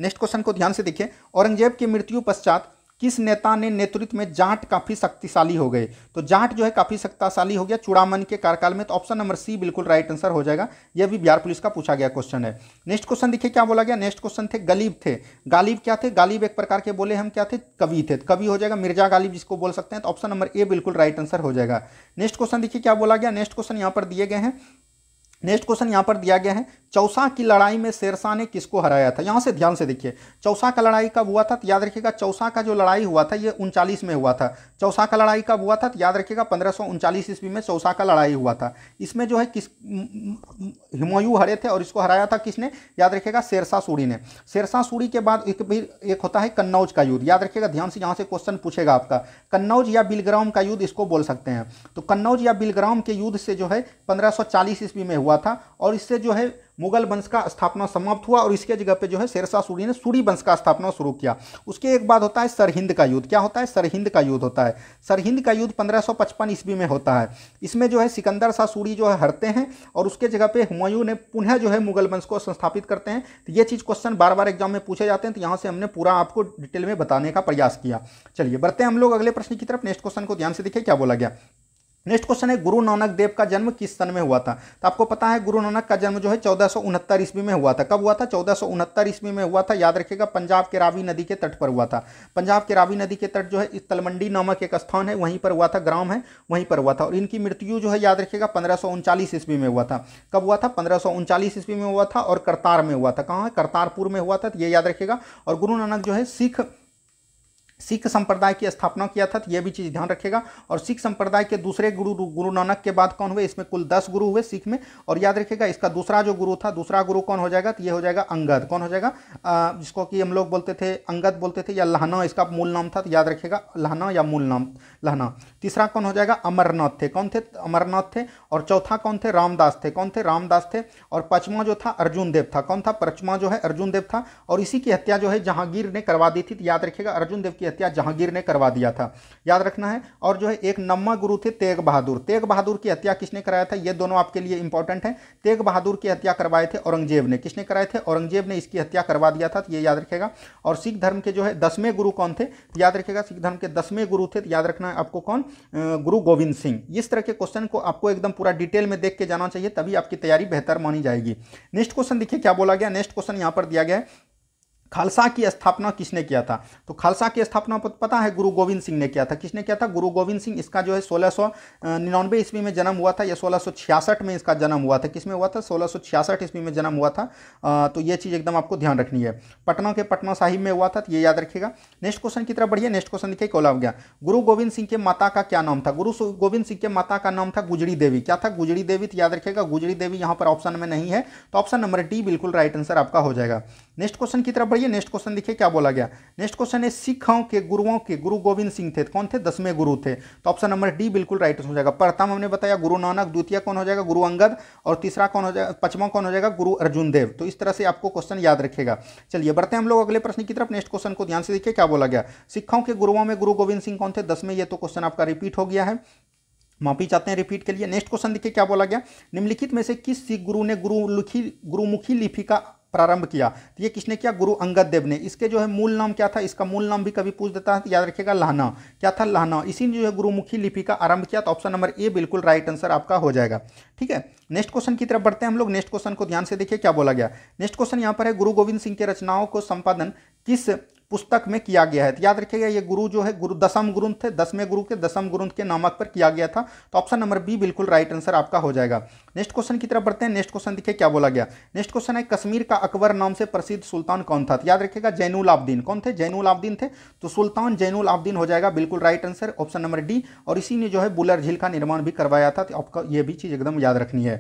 नेक्स्ट क्वेश्चन को ध्यान से देखिए औरंगजेब की मृत्यु पश्चात किस नेता ने नेतृत्व में जाट काफी शक्तिशाली हो गए तो जाट जो है काफी शक्तिशाली हो गया चुड़ामन के कार्यकाल में तो ऑप्शन नंबर सी बिल्कुल राइट आंसर हो जाएगा यह भी बिहार पुलिस का पूछा गया क्वेश्चन है नेक्स्ट क्वेश्चन देखिए क्या बोला गया नेक्स्ट क्वेश्चन थे गलीब थे गालिब क्या थे गालिब एक प्रकार के बोले हम क्या थे कवि थे तो कवि हो जाएगा मिर्जा गालिब जिसको बोल सकते हैं तो ऑप्शन नंबर ए बिल्कुल राइट आंसर हो जाएगा नेक्स्ट क्वेश्चन देखिए क्या बोला गया नेक्स्ट क्वेश्चन यहाँ पर दिए गए हैं नेक्स्ट क्वेश्चन यहाँ पर दिया गया है चौसा की लड़ाई में शेरशाह ने किसको हराया था यहाँ से ध्यान से देखिए चौसा का लड़ाई कब हुआ था तो याद रखिएगा चौसा का जो लड़ाई हुआ था ये उनचालीस में हुआ था चौसा का लड़ाई कब हुआ था तो याद रखिएगा पंद्रह सौ उनचालीस ईस्वी में चौसा का लड़ाई हुआ था इसमें जो है किस हिमायू हरे थे और इसको हराया था किसने याद रखिएगा शेरशाह सूरी ने शेरशाह सूरी के बाद एक भी एक होता है कन्नौज का युद्ध याद रखिएगा ध्यान से यहाँ से क्वेश्चन पूछेगा आपका कन्नौज या बिलग्राम का युद्ध इसको बोल सकते हैं तो कन्नौज या बिलग्राम के युद्ध से जो है पंद्रह ईस्वी में हुआ हुआ था और इससे जो है मुगल वंश का स्थापना समाप्त हुआ और इसके जगह पे जो है शेरशाह सूरी ने सूरी वंश का स्थापना शुरू किया उसके एक बाद होता है सरहिंद का युद्ध क्या होता है सरहिंद का युद्ध होता है सरहिंद का युद्ध 1555 ईस्वी में होता है इसमें जो है सिकंदर शाह सूरी जो है हरते हैं और उसके जगह पे हुमायूं ने पुनः जो है मुगल वंश को संस्थापित करते हैं तो ये चीज़ क्वेश्चन बार बार एग्जाम में पूछे जाते हैं तो यहाँ से हमने पूरा आपको डिटेल में बताने का प्रयास किया चलिए बढ़ते हैं हम लोग अगले प्रश्न की तरफ नेक्स्ट क्वेश्चन को ध्यान से देखिए क्या बोला गया नेक्स्ट क्वेश्चन है गुरु नानक देव का जन्म किस सन में हुआ था तो आपको पता है गुरु नानक का जन्म जो है चौदह सौ उनहत्तर ईस्वी में हुआ था कब हुआ था चौदह सौ उनहत्तर ईस्वी में हुआ था याद रखिएगा पंजाब के रावी नदी के तट पर हुआ था पंजाब के रावी नदी के तट जो है इस तलमंडी नामक एक स्थान है वहीं पर हुआ था ग्राम है वहीं पर हुआ था और इनकी मृत्यु जो है याद रखिएगा पंद्रह सौ उनचालीस ईस्वी में हुआ था कब हुआ था पंद्रह सौ उनचालीस ईस्वी में हुआ था और करतार में हुआ था कहाँ है करतारपुर में हुआ था तो ये याद रखेगा और गुरु नानक जो है सिख सिख संप्रदाय की स्थापना किया था तो यह भी चीज़ ध्यान रखेगा और सिख संप्रदाय के दूसरे गुरु गुरु नानक के बाद कौन हुए इसमें कुल दस गुरु हुए सिख में और याद रखेगा इसका दूसरा जो गुरु था दूसरा गुरु कौन हो जाएगा तो ये हो जाएगा अंगद कौन हो जाएगा आ, जिसको कि हम लोग बोलते थे अंगद बोलते थे या लहना इसका मूल नाम था तो याद रखेगा लहना या मूल नाम लहना तीसरा कौन हो जाएगा अमरनाथ थे कौन थे अमरनाथ थे और चौथा कौन थे रामदास थे कौन थे रामदास थे और पचवा जो था अर्जुन देव था कौन था पचवा जो है अर्जुन देव था और इसी की हत्या जो है जहांगीर ने करवा दी थी तो याद रखेगा अर्जुन देव की हत्या जहांगीर ने करवा दिया था याद रखना है और जो है एक नम्मा गुरु थे तेग बहादुर तेग बहादुर की हत्या किसने कराया था ये दोनों आपके लिए इंपॉर्टेंट है तेग बहादुर की हत्या करवाए थे औरंगजेब ने किसने कराए थे औरंगजेब ने इसकी हत्या करवा दिया था तो ये याद रखेगा और सिख धर्म के जो है दसवें गुरु कौन थे याद रखेगा सिख धर्म के दसवें गुरु थे तो याद रखना है आपको कौन गुरु गोविंद सिंह इस तरह के क्वेश्चन को आपको एकदम पूरा डिटेल में देख के जाना चाहिए तभी आपकी तैयारी बेहतर मानी जाएगी नेक्स्ट क्वेश्चन देखिए क्या बोला गया नेक्स्ट क्वेश्चन यहाँ पर दिया गया है खालसा की स्थापना किसने किया था तो खालसा की स्थापना पता है गुरु गोविंद सिंह ने किया था किसने किया था गुरु गोविंद सिंह इसका जो है सोलह सौ निन्यानवे ईस्वी में जन्म हुआ था या सोलह सौ छियासठ में इसका जन्म हुआ था किसमें हुआ था सोलह सौ छियासठ ईस्वी में जन्म हुआ था तो ये चीज़ एकदम आपको ध्यान रखनी है पटना के पटना साहिब में हुआ था तो ये याद रखिएगा नेक्स्ट क्वेश्चन की तरफ बढ़िए नेक्स्ट क्वेश्चन लिखिए कोलाब गया गुरु गोविंद सिंह के माता का क्या नाम था गुरु गोविंद सिंह के माता का नाम था गुजरी देवी क्या था गुजरी देवी तो याद रखिएगा गुजरी देवी यहाँ पर ऑप्शन में नहीं है तो ऑप्शन नंबर डी बिल्कुल राइट आंसर आपका हो जाएगा नेक्स्ट क्वेश्चन की तरफ पढ़िए नेक्स्ट क्वेश्चन देखिए क्या बोला गया नेक्स्ट क्वेश्चन है सिखों के गुरुओं के गुरु गोविंद सिंह थे कौन थे दसवें गुरु थे तो ऑप्शन नंबर डी बिल्कुल राइट हो जाएगा प्रथम हमने बताया गुरु नानक द्वितीय कौन हो जाएगा गुरु अंगद और तीसरा कौन हो जाएगा पचवा कौन हो जाएगा गुरु अर्जुन देव तो इस तरह से आपको क्वेश्चन याद रखेगा चलिए बढ़ते हैं हम लोग अगले प्रश्न की तरफ नेक्स्ट क्वेश्चन को ध्यान से देखिए क्या बोला गया सिखों के गुरुओं में गुरु गोविंद सिंह कौन थे दसवें ये तो क्वेश्चन आपका रिपीट हो गया है माफी चाहते हैं रिपीट के लिए नेक्स्ट क्वेश्चन देखिए क्या बोला गया निम्नलिखित में से किस सिख गुरु ने गुरुमुखी गुरुमुखी लिपि का प्रारंभ किया तो ये किसने किया गुरु अंगद देव ने इसके जो है मूल नाम क्या था इसका मूल नाम भी कभी पूछ देता है तो याद रखिएगा लहना क्या था लहना इसी ने जो है गुरुमुखी लिपि का आरंभ किया तो ऑप्शन नंबर ए बिल्कुल राइट आंसर आपका हो जाएगा ठीक है नेक्स्ट क्वेश्चन की तरफ बढ़ते हैं हम लोग नेक्स्ट क्वेश्चन को ध्यान से देखिए क्या बोला गया नेक्स्ट क्वेश्चन यहाँ पर है गुरु गोविंद सिंह के रचनाओं को संपादन किस पुस्तक में किया गया है तो याद रखिएगा ये गुरु जो है गुरु दसम ग्रंथ थे दसवें गुरु के दसम ग्रंथ के नामक पर किया गया था तो ऑप्शन नंबर बी बिल्कुल राइट आंसर आपका हो जाएगा नेक्स्ट क्वेश्चन की तरफ बढ़ते हैं नेक्स्ट क्वेश्चन देखिए क्या बोला गया नेक्स्ट क्वेश्चन है कश्मीर का अकबर नाम से प्रसिद्ध सुल्तान कौन था तो याद रखिएगा जैनुल आब्दीन कौन थे जैनुल आब्दीन थे तो सुल्तान जैनुल आब्दीन हो जाएगा बिल्कुल right answer option number D और इसी ने जो है बुलर झील का निर्माण भी करवाया था तो आपका ये भी चीज़ एकदम याद रखनी है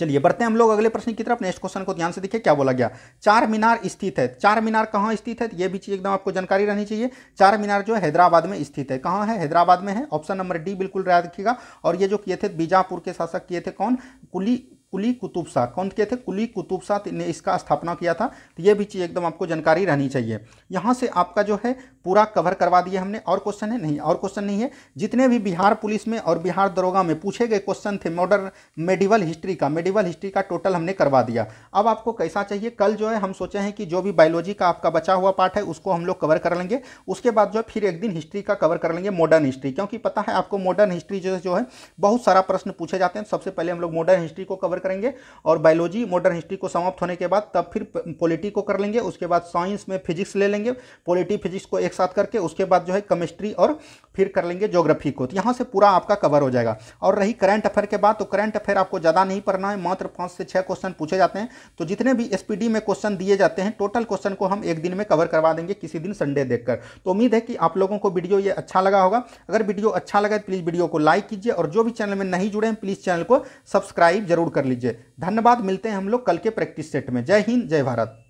चलिए बढ़ते हैं हम लोग अगले प्रश्न की तरफ नेक्स्ट क्वेश्चन को ध्यान से देखिए क्या बोला गया चार मीनार स्थित है चार मीनार कहाँ स्थित है ये भी चीज़ एकदम आपको जानकारी रहनी चाहिए चार मीनार जो है हैदराबाद में स्थित है कहाँ है हैदराबाद में है ऑप्शन नंबर डी बिल्कुल याद रखिएगा और ये जो किए थे बीजापुर के शासक किए थे कौन कुली कुली कुतुब शाह कौन के थे कुली कुतुब शाह ने इसका स्थापना किया था तो ये भी चीज़ एकदम आपको जानकारी रहनी चाहिए यहाँ से आपका जो है पूरा कवर करवा दिया हमने और क्वेश्चन है नहीं और क्वेश्चन नहीं है जितने भी बिहार पुलिस में और बिहार दरोगा में पूछे गए क्वेश्चन थे मॉडर्न मेडिवल हिस्ट्री का मेडिवल हिस्ट्री का टोटल हमने करवा दिया अब आपको कैसा चाहिए कल जो है हम सोचे हैं कि जो भी बायोलॉजी का आपका बचा हुआ पार्ट है उसको हम लोग कवर कर लेंगे उसके बाद जो है फिर एक दिन हिस्ट्री का कवर कर लेंगे मॉडर्न हिस्ट्री क्योंकि पता है आपको मॉडर्न हिस्ट्री जो है बहुत सारा प्रश्न पूछे जाते हैं सबसे पहले हम लोग मॉडर्न हिस्ट्री को कवर करेंगे और बायोलॉजी मॉडर्न हिस्ट्री को समाप्त होने के बाद तब फिर पॉलिटी को कर लेंगे उसके बाद साइंस में फिजिक्स ले लेंगे पॉलिटी फिजिक्स को एक साथ करके उसके बाद जो है केमिस्ट्री और फिर कर लेंगे ज्योग्राफी को तो यहाँ से पूरा आपका कवर हो जाएगा और रही करंट अफेयर के बाद तो करंट अफेयर आपको ज़्यादा नहीं पढ़ना है मात्र पाँच से छः क्वेश्चन पूछे जाते हैं तो जितने भी एस में क्वेश्चन दिए जाते हैं टोटल क्वेश्चन को हम एक दिन में कवर करवा देंगे किसी दिन संडे देखकर तो उम्मीद है कि आप लोगों को वीडियो ये अच्छा लगा होगा अगर वीडियो अच्छा लगा तो प्लीज़ वीडियो को लाइक कीजिए और जो भी चैनल में नहीं जुड़े हैं प्लीज़ चैनल को सब्सक्राइब जरूर कर लीजिए लीजिए धन्यवाद मिलते हैं हम लोग कल के प्रैक्टिस सेट में जय हिंद जय भारत